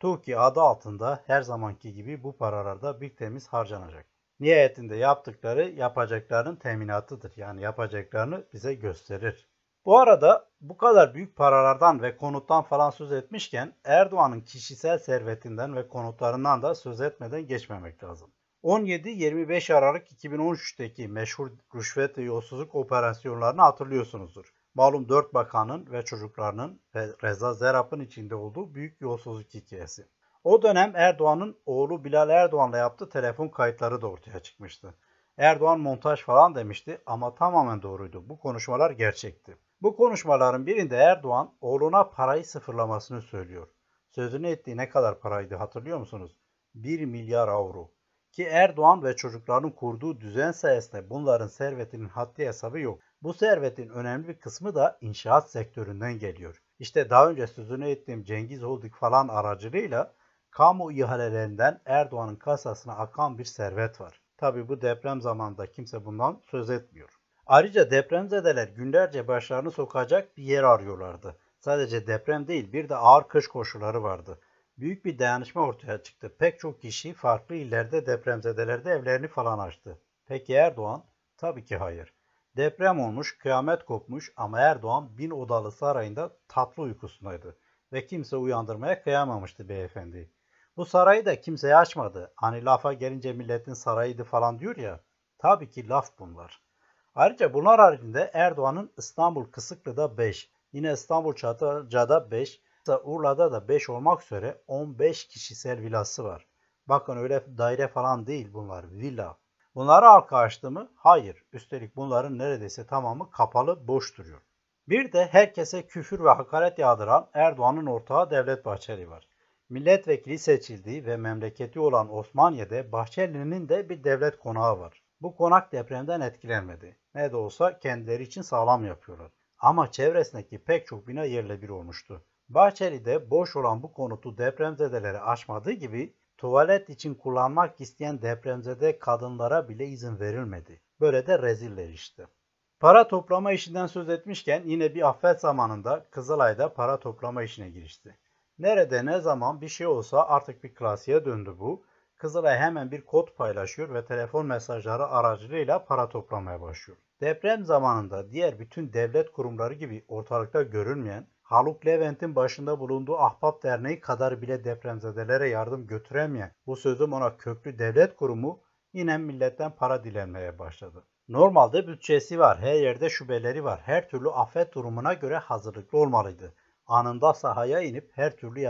TUKİ adı altında her zamanki gibi bu paralarda bir temiz harcanacak. Nihayetinde yaptıkları yapacaklarının teminatıdır. Yani yapacaklarını bize gösterir. Bu arada bu kadar büyük paralardan ve konuttan falan söz etmişken Erdoğan'ın kişisel servetinden ve konutlarından da söz etmeden geçmemek lazım. 17-25 Aralık 2013'teki meşhur rüşvet ve yolsuzluk operasyonlarını hatırlıyorsunuzdur. Malum dört bakanın ve çocuklarının ve Reza Zerap'ın içinde olduğu büyük yolsuzluk hikayesi. O dönem Erdoğan'ın oğlu Bilal Erdoğan'la yaptığı telefon kayıtları da ortaya çıkmıştı. Erdoğan montaj falan demişti ama tamamen doğruydu. Bu konuşmalar gerçekti. Bu konuşmaların birinde Erdoğan oğluna parayı sıfırlamasını söylüyor. Sözünü ettiği ne kadar paraydı hatırlıyor musunuz? 1 milyar avro. Ki Erdoğan ve çocukların kurduğu düzen sayesinde bunların servetinin haddi hesabı yok. Bu servetin önemli bir kısmı da inşaat sektöründen geliyor. İşte daha önce sözünü ettiğim Cengiz Holding falan aracılığıyla kamu ihalelerinden Erdoğan'ın kasasına akan bir servet var. Tabi bu deprem zamanında kimse bundan söz etmiyor. Ayrıca depremzedeler günlerce başlarını sokacak bir yer arıyorlardı. Sadece deprem değil bir de ağır kış koşulları vardı. Büyük bir dayanışma ortaya çıktı. Pek çok kişi farklı illerde depremzedelerde evlerini falan açtı. Peki Erdoğan? Tabii ki hayır. Deprem olmuş, kıyamet kopmuş ama Erdoğan bin odalı sarayında tatlı uykusundaydı ve kimse uyandırmaya kıyamamıştı beyefendi. Bu sarayı da kimseye açmadı. Hani lafa gelince milletin sarayıydı falan diyor ya. Tabii ki laf bunlar. Ayrıca bunlar haricinde Erdoğan'ın İstanbul Kısıklı'da 5, yine İstanbul Çatalca'da 5, Hatta Urla'da da 5 olmak üzere 15 kişisel villası var. Bakın öyle daire falan değil bunlar. Villa. Bunları halka açtı mı? Hayır. Üstelik bunların neredeyse tamamı kapalı, boş duruyor. Bir de herkese küfür ve hakaret yağdıran Erdoğan'ın ortağı Devlet Bahçeli var. Milletvekili seçildiği ve memleketi olan Osmaniye'de Bahçeli'nin de bir devlet konağı var. Bu konak depremden etkilenmedi. Ne de olsa kendileri için sağlam yapıyorlar. Ama çevresindeki pek çok bina yerle bir olmuştu. Bahçeli'de boş olan bu konutu depremzedelere açmadığı gibi tuvalet için kullanmak isteyen depremzede kadınlara bile izin verilmedi. Böyle de reziller işte. Para toplama işinden söz etmişken yine bir affet zamanında Kızılay'da para toplama işine girişti. Nerede ne zaman bir şey olsa artık bir klasiğe döndü bu. Kızılay hemen bir kod paylaşıyor ve telefon mesajları aracılığıyla para toplamaya başlıyor. Deprem zamanında diğer bütün devlet kurumları gibi ortalıkta görünmeyen Haluk Levent'in başında bulunduğu Ahbap Derneği kadar bile depremzedelere yardım götüremeyen bu sözüm ona köklü devlet kurumu yine milletten para dilenmeye başladı. Normalde bütçesi var, her yerde şubeleri var, her türlü afet durumuna göre hazırlıklı olmalıydı. Anında sahaya inip her türlü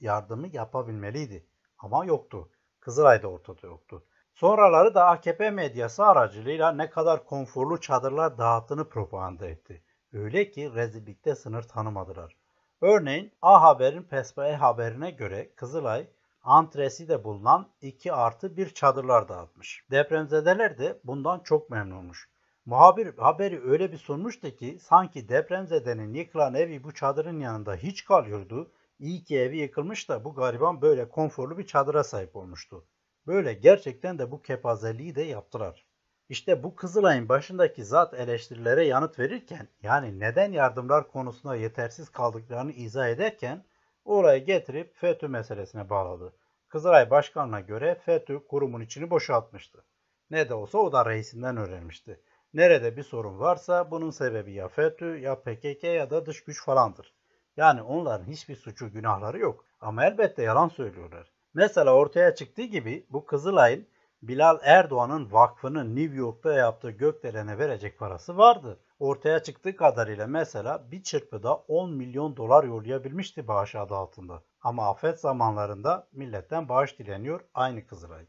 yardımı yapabilmeliydi. Ama yoktu. Kızılay'da ortada yoktu. Sonraları da AKP medyası aracılığıyla ne kadar konforlu çadırlar dağıttığını propaganda etti. Öyle ki rezillikte sınır tanımadılar. Örneğin A Haber'in Pespa E Haber'ine göre Kızılay antresi'de bulunan 2 artı 1 çadırlar dağıtmış. Depremzedeler de bundan çok memnunmuş. Muhabir haberi öyle bir sunmuştu ki sanki depremzedenin yıkılan evi bu çadırın yanında hiç kalıyordu. İyi ki evi yıkılmış da bu gariban böyle konforlu bir çadıra sahip olmuştu. Böyle gerçekten de bu kepazeliği de yaptılar. İşte bu Kızılay'ın başındaki zat eleştirilere yanıt verirken yani neden yardımlar konusunda yetersiz kaldıklarını izah ederken olayı getirip FETÖ meselesine bağladı. Kızılay Başkanı'na göre FETÖ kurumun içini boşaltmıştı. Ne de olsa o da reisinden öğrenmişti. Nerede bir sorun varsa bunun sebebi ya FETÖ ya PKK ya da dış güç falandır. Yani onların hiçbir suçu günahları yok ama elbette yalan söylüyorlar. Mesela ortaya çıktığı gibi bu Kızılay'ın Bilal Erdoğan'ın vakfının New York'ta yaptığı gökdelene verecek parası vardı. Ortaya çıktığı kadarıyla mesela bir çırpıda 10 milyon dolar yollayabilmişti bağış adı altında. Ama afet zamanlarında milletten bağış dileniyor aynı Kızılay.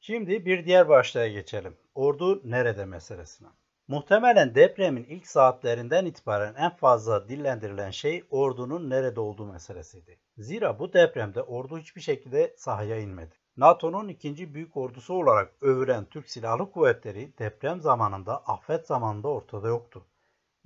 Şimdi bir diğer başlığa geçelim. Ordu nerede meselesine. Muhtemelen depremin ilk saatlerinden itibaren en fazla dillendirilen şey ordunun nerede olduğu meselesiydi. Zira bu depremde ordu hiçbir şekilde sahaya inmedi. NATO'nun ikinci büyük ordusu olarak övülen Türk Silahlı Kuvvetleri deprem zamanında, afet zamanında ortada yoktu.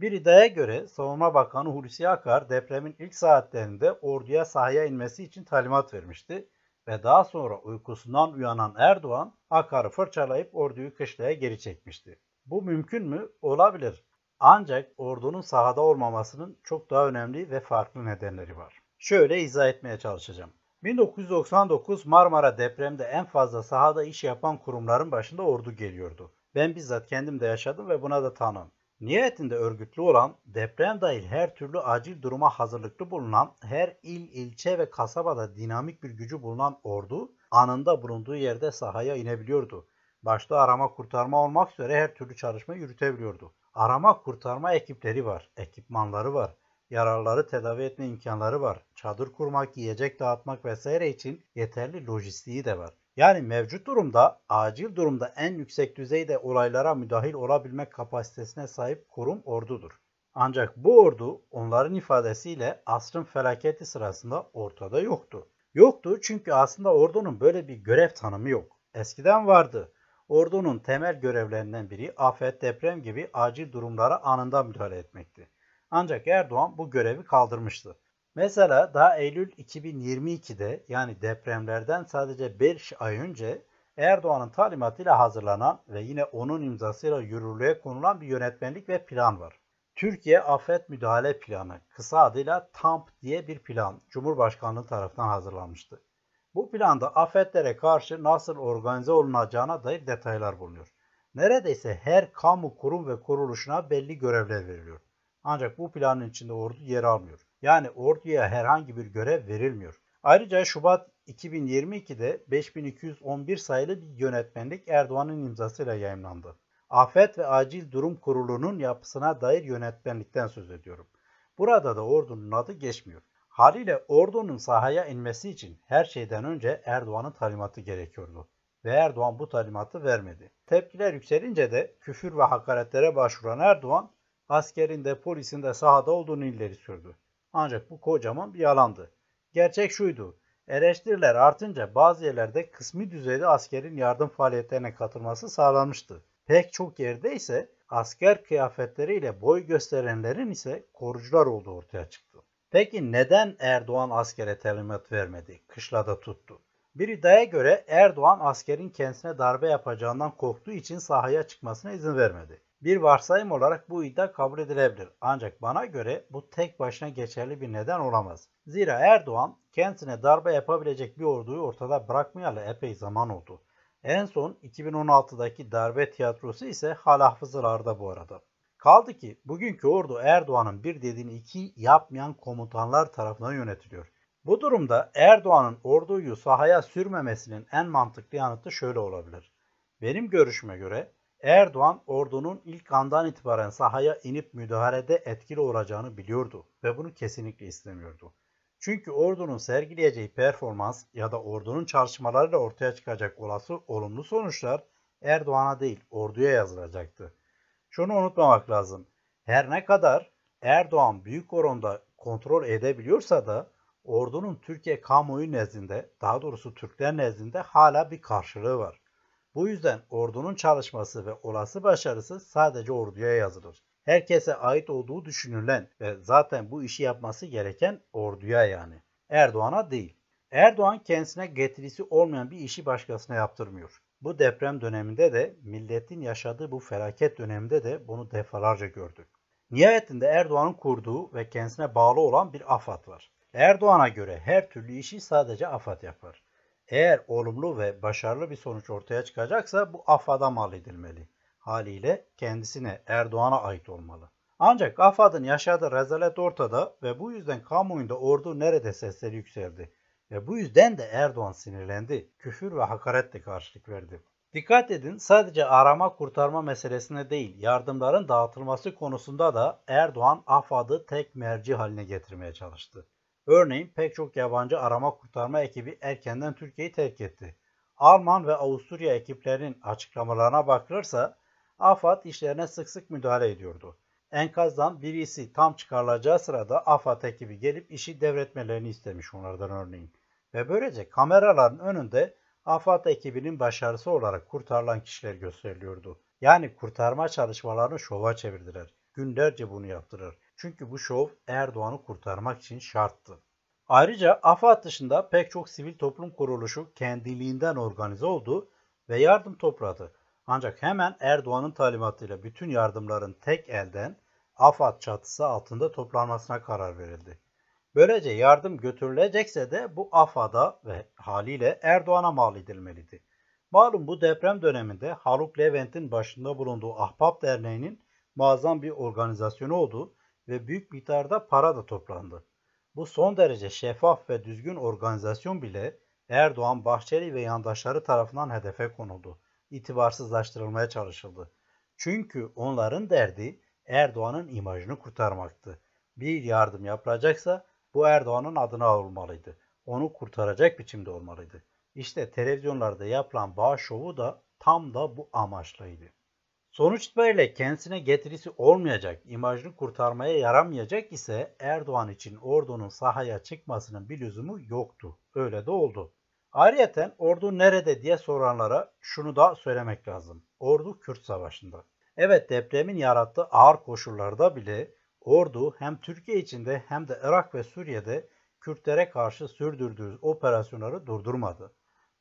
Bir iddiaya göre Savunma Bakanı Hulusi Akar depremin ilk saatlerinde orduya sahaya inmesi için talimat vermişti ve daha sonra uykusundan uyanan Erdoğan Akar'ı fırçalayıp orduyu kışlaya geri çekmişti. Bu mümkün mü? Olabilir. Ancak ordunun sahada olmamasının çok daha önemli ve farklı nedenleri var. Şöyle izah etmeye çalışacağım. 1999 Marmara depremde en fazla sahada iş yapan kurumların başında ordu geliyordu. Ben bizzat kendim de yaşadım ve buna da tanım. Nihayetinde örgütlü olan, deprem dahil her türlü acil duruma hazırlıklı bulunan, her il, ilçe ve kasabada dinamik bir gücü bulunan ordu anında bulunduğu yerde sahaya inebiliyordu. Başta arama kurtarma olmak üzere her türlü çalışma yürütebiliyordu. Arama kurtarma ekipleri var, ekipmanları var yararları tedavi etme imkanları var. Çadır kurmak, yiyecek dağıtmak vesaire için yeterli lojistiği de var. Yani mevcut durumda acil durumda en yüksek düzeyde olaylara müdahil olabilmek kapasitesine sahip kurum ordudur. Ancak bu ordu onların ifadesiyle asrın felaketi sırasında ortada yoktu. Yoktu çünkü aslında ordunun böyle bir görev tanımı yok. Eskiden vardı. Ordunun temel görevlerinden biri afet, deprem gibi acil durumlara anında müdahale etmekti. Ancak Erdoğan bu görevi kaldırmıştı. Mesela daha Eylül 2022'de yani depremlerden sadece 5 ay önce Erdoğan'ın talimatıyla hazırlanan ve yine onun imzasıyla yürürlüğe konulan bir yönetmenlik ve plan var. Türkiye Afet Müdahale Planı, kısa adıyla TAMP diye bir plan Cumhurbaşkanlığı tarafından hazırlanmıştı. Bu planda afetlere karşı nasıl organize olunacağına dair detaylar bulunuyor. Neredeyse her kamu kurum ve kuruluşuna belli görevler veriliyor. Ancak bu planın içinde ordu yer almıyor. Yani orduya herhangi bir görev verilmiyor. Ayrıca Şubat 2022'de 5211 sayılı bir yönetmenlik Erdoğan'ın imzasıyla yayımlandı. Afet ve Acil Durum Kurulu'nun yapısına dair yönetmenlikten söz ediyorum. Burada da ordunun adı geçmiyor. Haliyle ordunun sahaya inmesi için her şeyden önce Erdoğan'ın talimatı gerekiyordu. Ve Erdoğan bu talimatı vermedi. Tepkiler yükselince de küfür ve hakaretlere başvuran Erdoğan askerin de polisin de sahada olduğunu ileri sürdü. Ancak bu kocaman bir yalandı. Gerçek şuydu. Eleştiriler artınca bazı yerlerde kısmi düzeyde askerin yardım faaliyetlerine katılması sağlanmıştı. Pek çok yerde ise asker kıyafetleriyle boy gösterenlerin ise korucular olduğu ortaya çıktı. Peki neden Erdoğan askere talimat vermedi, kışlada tuttu? Bir iddiaya göre Erdoğan askerin kendisine darbe yapacağından korktuğu için sahaya çıkmasına izin vermedi bir varsayım olarak bu iddia kabul edilebilir. Ancak bana göre bu tek başına geçerli bir neden olamaz. Zira Erdoğan kendisine darbe yapabilecek bir orduyu ortada bırakmayalı epey zaman oldu. En son 2016'daki darbe tiyatrosu ise hala hafızalarda bu arada. Kaldı ki bugünkü ordu Erdoğan'ın bir dediğini iki yapmayan komutanlar tarafından yönetiliyor. Bu durumda Erdoğan'ın orduyu sahaya sürmemesinin en mantıklı yanıtı şöyle olabilir. Benim görüşüme göre Erdoğan ordunun ilk andan itibaren sahaya inip müdahalede etkili olacağını biliyordu ve bunu kesinlikle istemiyordu. Çünkü ordunun sergileyeceği performans ya da ordunun çalışmalarıyla ortaya çıkacak olası olumlu sonuçlar Erdoğan'a değil orduya yazılacaktı. Şunu unutmamak lazım. Her ne kadar Erdoğan büyük oranda kontrol edebiliyorsa da ordunun Türkiye kamuoyu nezdinde daha doğrusu Türkler nezdinde hala bir karşılığı var. Bu yüzden ordunun çalışması ve olası başarısı sadece orduya yazılır. Herkese ait olduğu düşünülen ve zaten bu işi yapması gereken orduya yani. Erdoğan'a değil. Erdoğan kendisine getirisi olmayan bir işi başkasına yaptırmıyor. Bu deprem döneminde de milletin yaşadığı bu felaket döneminde de bunu defalarca gördük. Nihayetinde Erdoğan'ın kurduğu ve kendisine bağlı olan bir AFAD var. Erdoğan'a göre her türlü işi sadece AFAD yapar. Eğer olumlu ve başarılı bir sonuç ortaya çıkacaksa bu AFAD'a mal edilmeli. Haliyle kendisine Erdoğan'a ait olmalı. Ancak AFAD'ın yaşadığı rezalet ortada ve bu yüzden kamuoyunda ordu nerede sesleri yükseldi. Ve bu yüzden de Erdoğan sinirlendi. Küfür ve hakaretle karşılık verdi. Dikkat edin sadece arama kurtarma meselesine değil yardımların dağıtılması konusunda da Erdoğan AFAD'ı tek merci haline getirmeye çalıştı. Örneğin pek çok yabancı arama kurtarma ekibi erkenden Türkiye'yi terk etti. Alman ve Avusturya ekiplerinin açıklamalarına bakılırsa AFAD işlerine sık sık müdahale ediyordu. Enkazdan birisi tam çıkarılacağı sırada AFAD ekibi gelip işi devretmelerini istemiş onlardan örneğin. Ve böylece kameraların önünde AFAD ekibinin başarısı olarak kurtarılan kişiler gösteriliyordu. Yani kurtarma çalışmalarını şova çevirdiler. Günlerce bunu yaptırır. Çünkü bu şov Erdoğan'ı kurtarmak için şarttı. Ayrıca AFAD dışında pek çok sivil toplum kuruluşu kendiliğinden organize oldu ve yardım topladı. Ancak hemen Erdoğan'ın talimatıyla bütün yardımların tek elden AFAD çatısı altında toplanmasına karar verildi. Böylece yardım götürülecekse de bu AFAD'a ve haliyle Erdoğan'a mal edilmeliydi. Malum bu deprem döneminde Haluk Levent'in başında bulunduğu Ahbap Derneği'nin muazzam bir organizasyonu olduğu ve büyük miktarda para da toplandı. Bu son derece şeffaf ve düzgün organizasyon bile Erdoğan, Bahçeli ve yandaşları tarafından hedefe konuldu. İtibarsızlaştırılmaya çalışıldı. Çünkü onların derdi Erdoğan'ın imajını kurtarmaktı. Bir yardım yapılacaksa bu Erdoğan'ın adına olmalıydı. Onu kurtaracak biçimde olmalıydı. İşte televizyonlarda yapılan bağış şovu da tam da bu amaçlıydı. Sonuç böyle, kendisine getirisi olmayacak, imajını kurtarmaya yaramayacak ise Erdoğan için ordunun sahaya çıkmasının bir lüzumu yoktu. Öyle de oldu. Ayrıca ordu nerede diye soranlara şunu da söylemek lazım. Ordu Kürt Savaşı'nda. Evet depremin yarattığı ağır koşullarda bile ordu hem Türkiye içinde hem de Irak ve Suriye'de Kürtlere karşı sürdürdüğü operasyonları durdurmadı.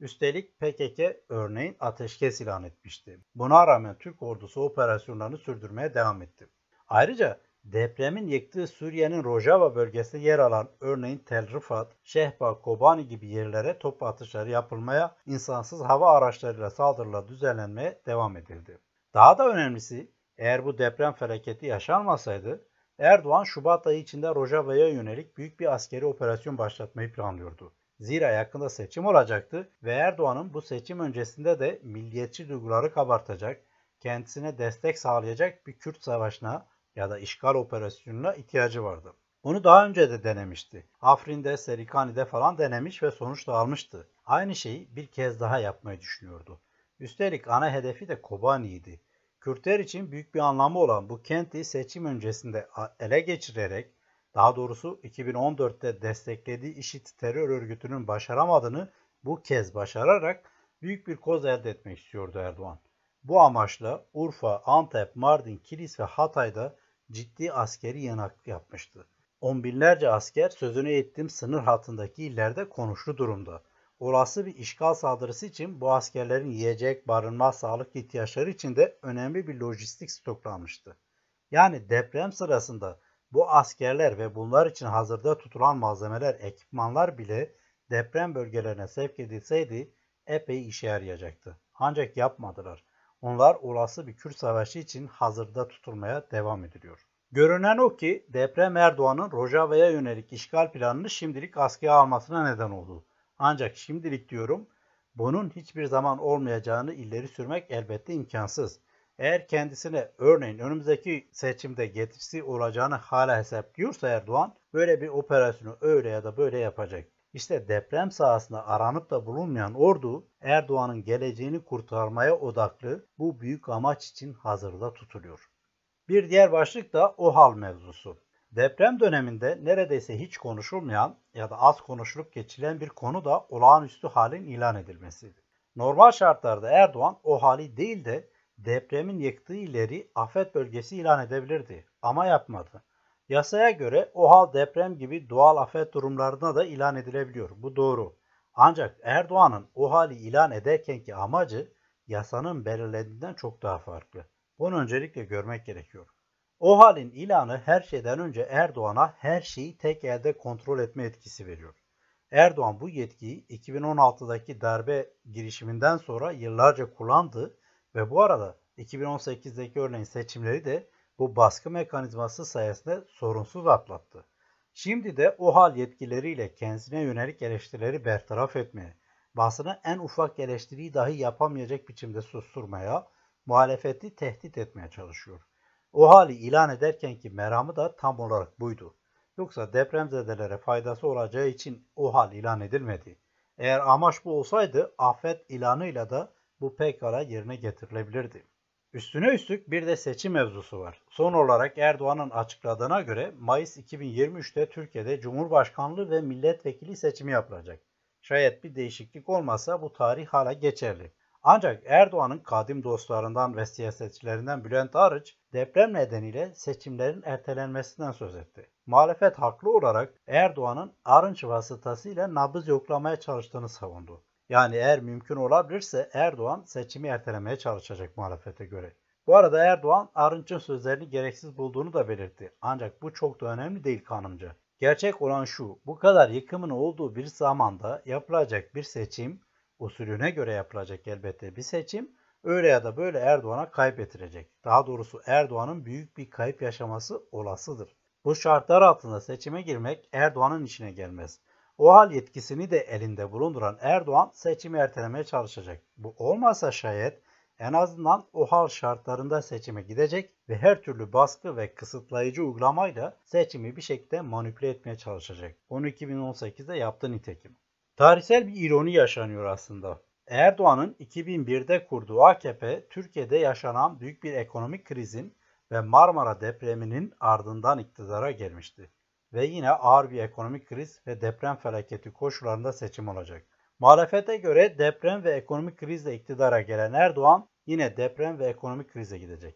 Üstelik PKK örneğin ateşkes ilan etmişti. Buna rağmen Türk ordusu operasyonlarını sürdürmeye devam etti. Ayrıca depremin yıktığı Suriye'nin Rojava bölgesinde yer alan örneğin Tel Rifat, Şehba, Kobani gibi yerlere top atışları yapılmaya, insansız hava araçlarıyla saldırılar düzenlenmeye devam edildi. Daha da önemlisi eğer bu deprem felaketi yaşanmasaydı Erdoğan Şubat ayı içinde Rojava'ya yönelik büyük bir askeri operasyon başlatmayı planlıyordu. Zira yakında seçim olacaktı ve Erdoğan'ın bu seçim öncesinde de milliyetçi duyguları kabartacak, kendisine destek sağlayacak bir Kürt savaşına ya da işgal operasyonuna ihtiyacı vardı. Bunu daha önce de denemişti. Afrin'de, Serikani'de falan denemiş ve sonuç da almıştı. Aynı şeyi bir kez daha yapmayı düşünüyordu. Üstelik ana hedefi de Kobani'ydi. Kürtler için büyük bir anlamı olan bu kenti seçim öncesinde ele geçirerek daha doğrusu 2014'te desteklediği IŞİD terör örgütünün başaramadığını bu kez başararak büyük bir koz elde etmek istiyordu Erdoğan. Bu amaçla Urfa, Antep, Mardin, Kilis ve Hatay'da ciddi askeri yanak yapmıştı. On binlerce asker sözünü ettiğim sınır hattındaki illerde konuşlu durumda. Olası bir işgal saldırısı için bu askerlerin yiyecek, barınma, sağlık ihtiyaçları için de önemli bir lojistik stoklanmıştı. Yani deprem sırasında bu askerler ve bunlar için hazırda tutulan malzemeler, ekipmanlar bile deprem bölgelerine sevk edilseydi epey işe yarayacaktı. Ancak yapmadılar. Onlar olası bir Kürt savaşı için hazırda tutulmaya devam ediliyor. Görünen o ki deprem Erdoğan'ın Rojava'ya yönelik işgal planını şimdilik askıya almasına neden oldu. Ancak şimdilik diyorum bunun hiçbir zaman olmayacağını ileri sürmek elbette imkansız. Eğer kendisine örneğin önümüzdeki seçimde yetisi olacağını hala hesaplıyorsa Erdoğan böyle bir operasyonu öyle ya da böyle yapacak. İşte deprem sahasında aranıp da bulunmayan ordu Erdoğan'ın geleceğini kurtarmaya odaklı bu büyük amaç için hazırda tutuluyor. Bir diğer başlık da OHAL mevzusu. Deprem döneminde neredeyse hiç konuşulmayan ya da az konuşulup geçilen bir konu da olağanüstü halin ilan edilmesiydi. Normal şartlarda Erdoğan o hali değil de depremin yıktığı ileri afet bölgesi ilan edebilirdi ama yapmadı. Yasaya göre o hal deprem gibi doğal afet durumlarına da ilan edilebiliyor. Bu doğru. Ancak Erdoğan'ın o hali ilan ederkenki amacı yasanın belirlediğinden çok daha farklı. Bunu öncelikle görmek gerekiyor. O halin ilanı her şeyden önce Erdoğan'a her şeyi tek elde kontrol etme etkisi veriyor. Erdoğan bu yetkiyi 2016'daki darbe girişiminden sonra yıllarca kullandı ve bu arada 2018'deki örneğin seçimleri de bu baskı mekanizması sayesinde sorunsuz atlattı. Şimdi de o hal yetkileriyle kendisine yönelik eleştirileri bertaraf etmeye, basını en ufak eleştiriyi dahi yapamayacak biçimde susturmaya, muhalefeti tehdit etmeye çalışıyor. O hali ilan ederken ki meramı da tam olarak buydu. Yoksa depremzedelere faydası olacağı için o hal ilan edilmedi. Eğer amaç bu olsaydı afet ilanıyla da bu pekala yerine getirilebilirdi. Üstüne üstlük bir de seçim mevzusu var. Son olarak Erdoğan'ın açıkladığına göre Mayıs 2023'te Türkiye'de Cumhurbaşkanlığı ve milletvekili seçimi yapılacak. Şayet bir değişiklik olmasa bu tarih hala geçerli. Ancak Erdoğan'ın kadim dostlarından ve siyasetçilerinden Bülent Arıç deprem nedeniyle seçimlerin ertelenmesinden söz etti. Muhalefet haklı olarak Erdoğan'ın Arınç vasıtasıyla nabız yoklamaya çalıştığını savundu. Yani eğer mümkün olabilirse Erdoğan seçimi ertelemeye çalışacak muhalefete göre. Bu arada Erdoğan Arınç'ın sözlerini gereksiz bulduğunu da belirtti. Ancak bu çok da önemli değil kanımca. Gerçek olan şu, bu kadar yıkımın olduğu bir zamanda yapılacak bir seçim, usulüne göre yapılacak elbette bir seçim, öyle ya da böyle Erdoğan'a kaybettirecek. Daha doğrusu Erdoğan'ın büyük bir kayıp yaşaması olasıdır. Bu şartlar altında seçime girmek Erdoğan'ın içine gelmez. OHAL yetkisini de elinde bulunduran Erdoğan seçimi ertelemeye çalışacak. Bu olmasa şayet en azından OHAL şartlarında seçime gidecek ve her türlü baskı ve kısıtlayıcı uygulamayla seçimi bir şekilde manipüle etmeye çalışacak. Onu 2018'de yaptı nitekim. Tarihsel bir ironi yaşanıyor aslında. Erdoğan'ın 2001'de kurduğu AKP, Türkiye'de yaşanan büyük bir ekonomik krizin ve Marmara depreminin ardından iktidara gelmişti ve yine ağır bir ekonomik kriz ve deprem felaketi koşullarında seçim olacak. Muhalefete göre deprem ve ekonomik krizle iktidara gelen Erdoğan yine deprem ve ekonomik krize gidecek.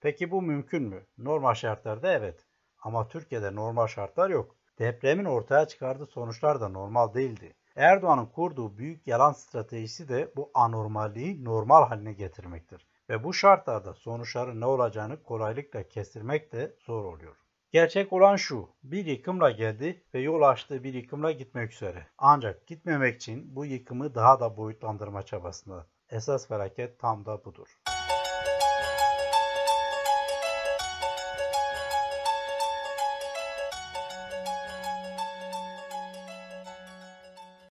Peki bu mümkün mü? Normal şartlarda evet. Ama Türkiye'de normal şartlar yok. Depremin ortaya çıkardığı sonuçlar da normal değildi. Erdoğan'ın kurduğu büyük yalan stratejisi de bu anormalliği normal haline getirmektir. Ve bu şartlarda sonuçların ne olacağını kolaylıkla kestirmek de zor oluyor. Gerçek olan şu, bir yıkımla geldi ve yol açtığı bir yıkımla gitmek üzere. Ancak gitmemek için bu yıkımı daha da boyutlandırma çabasında. Esas felaket tam da budur.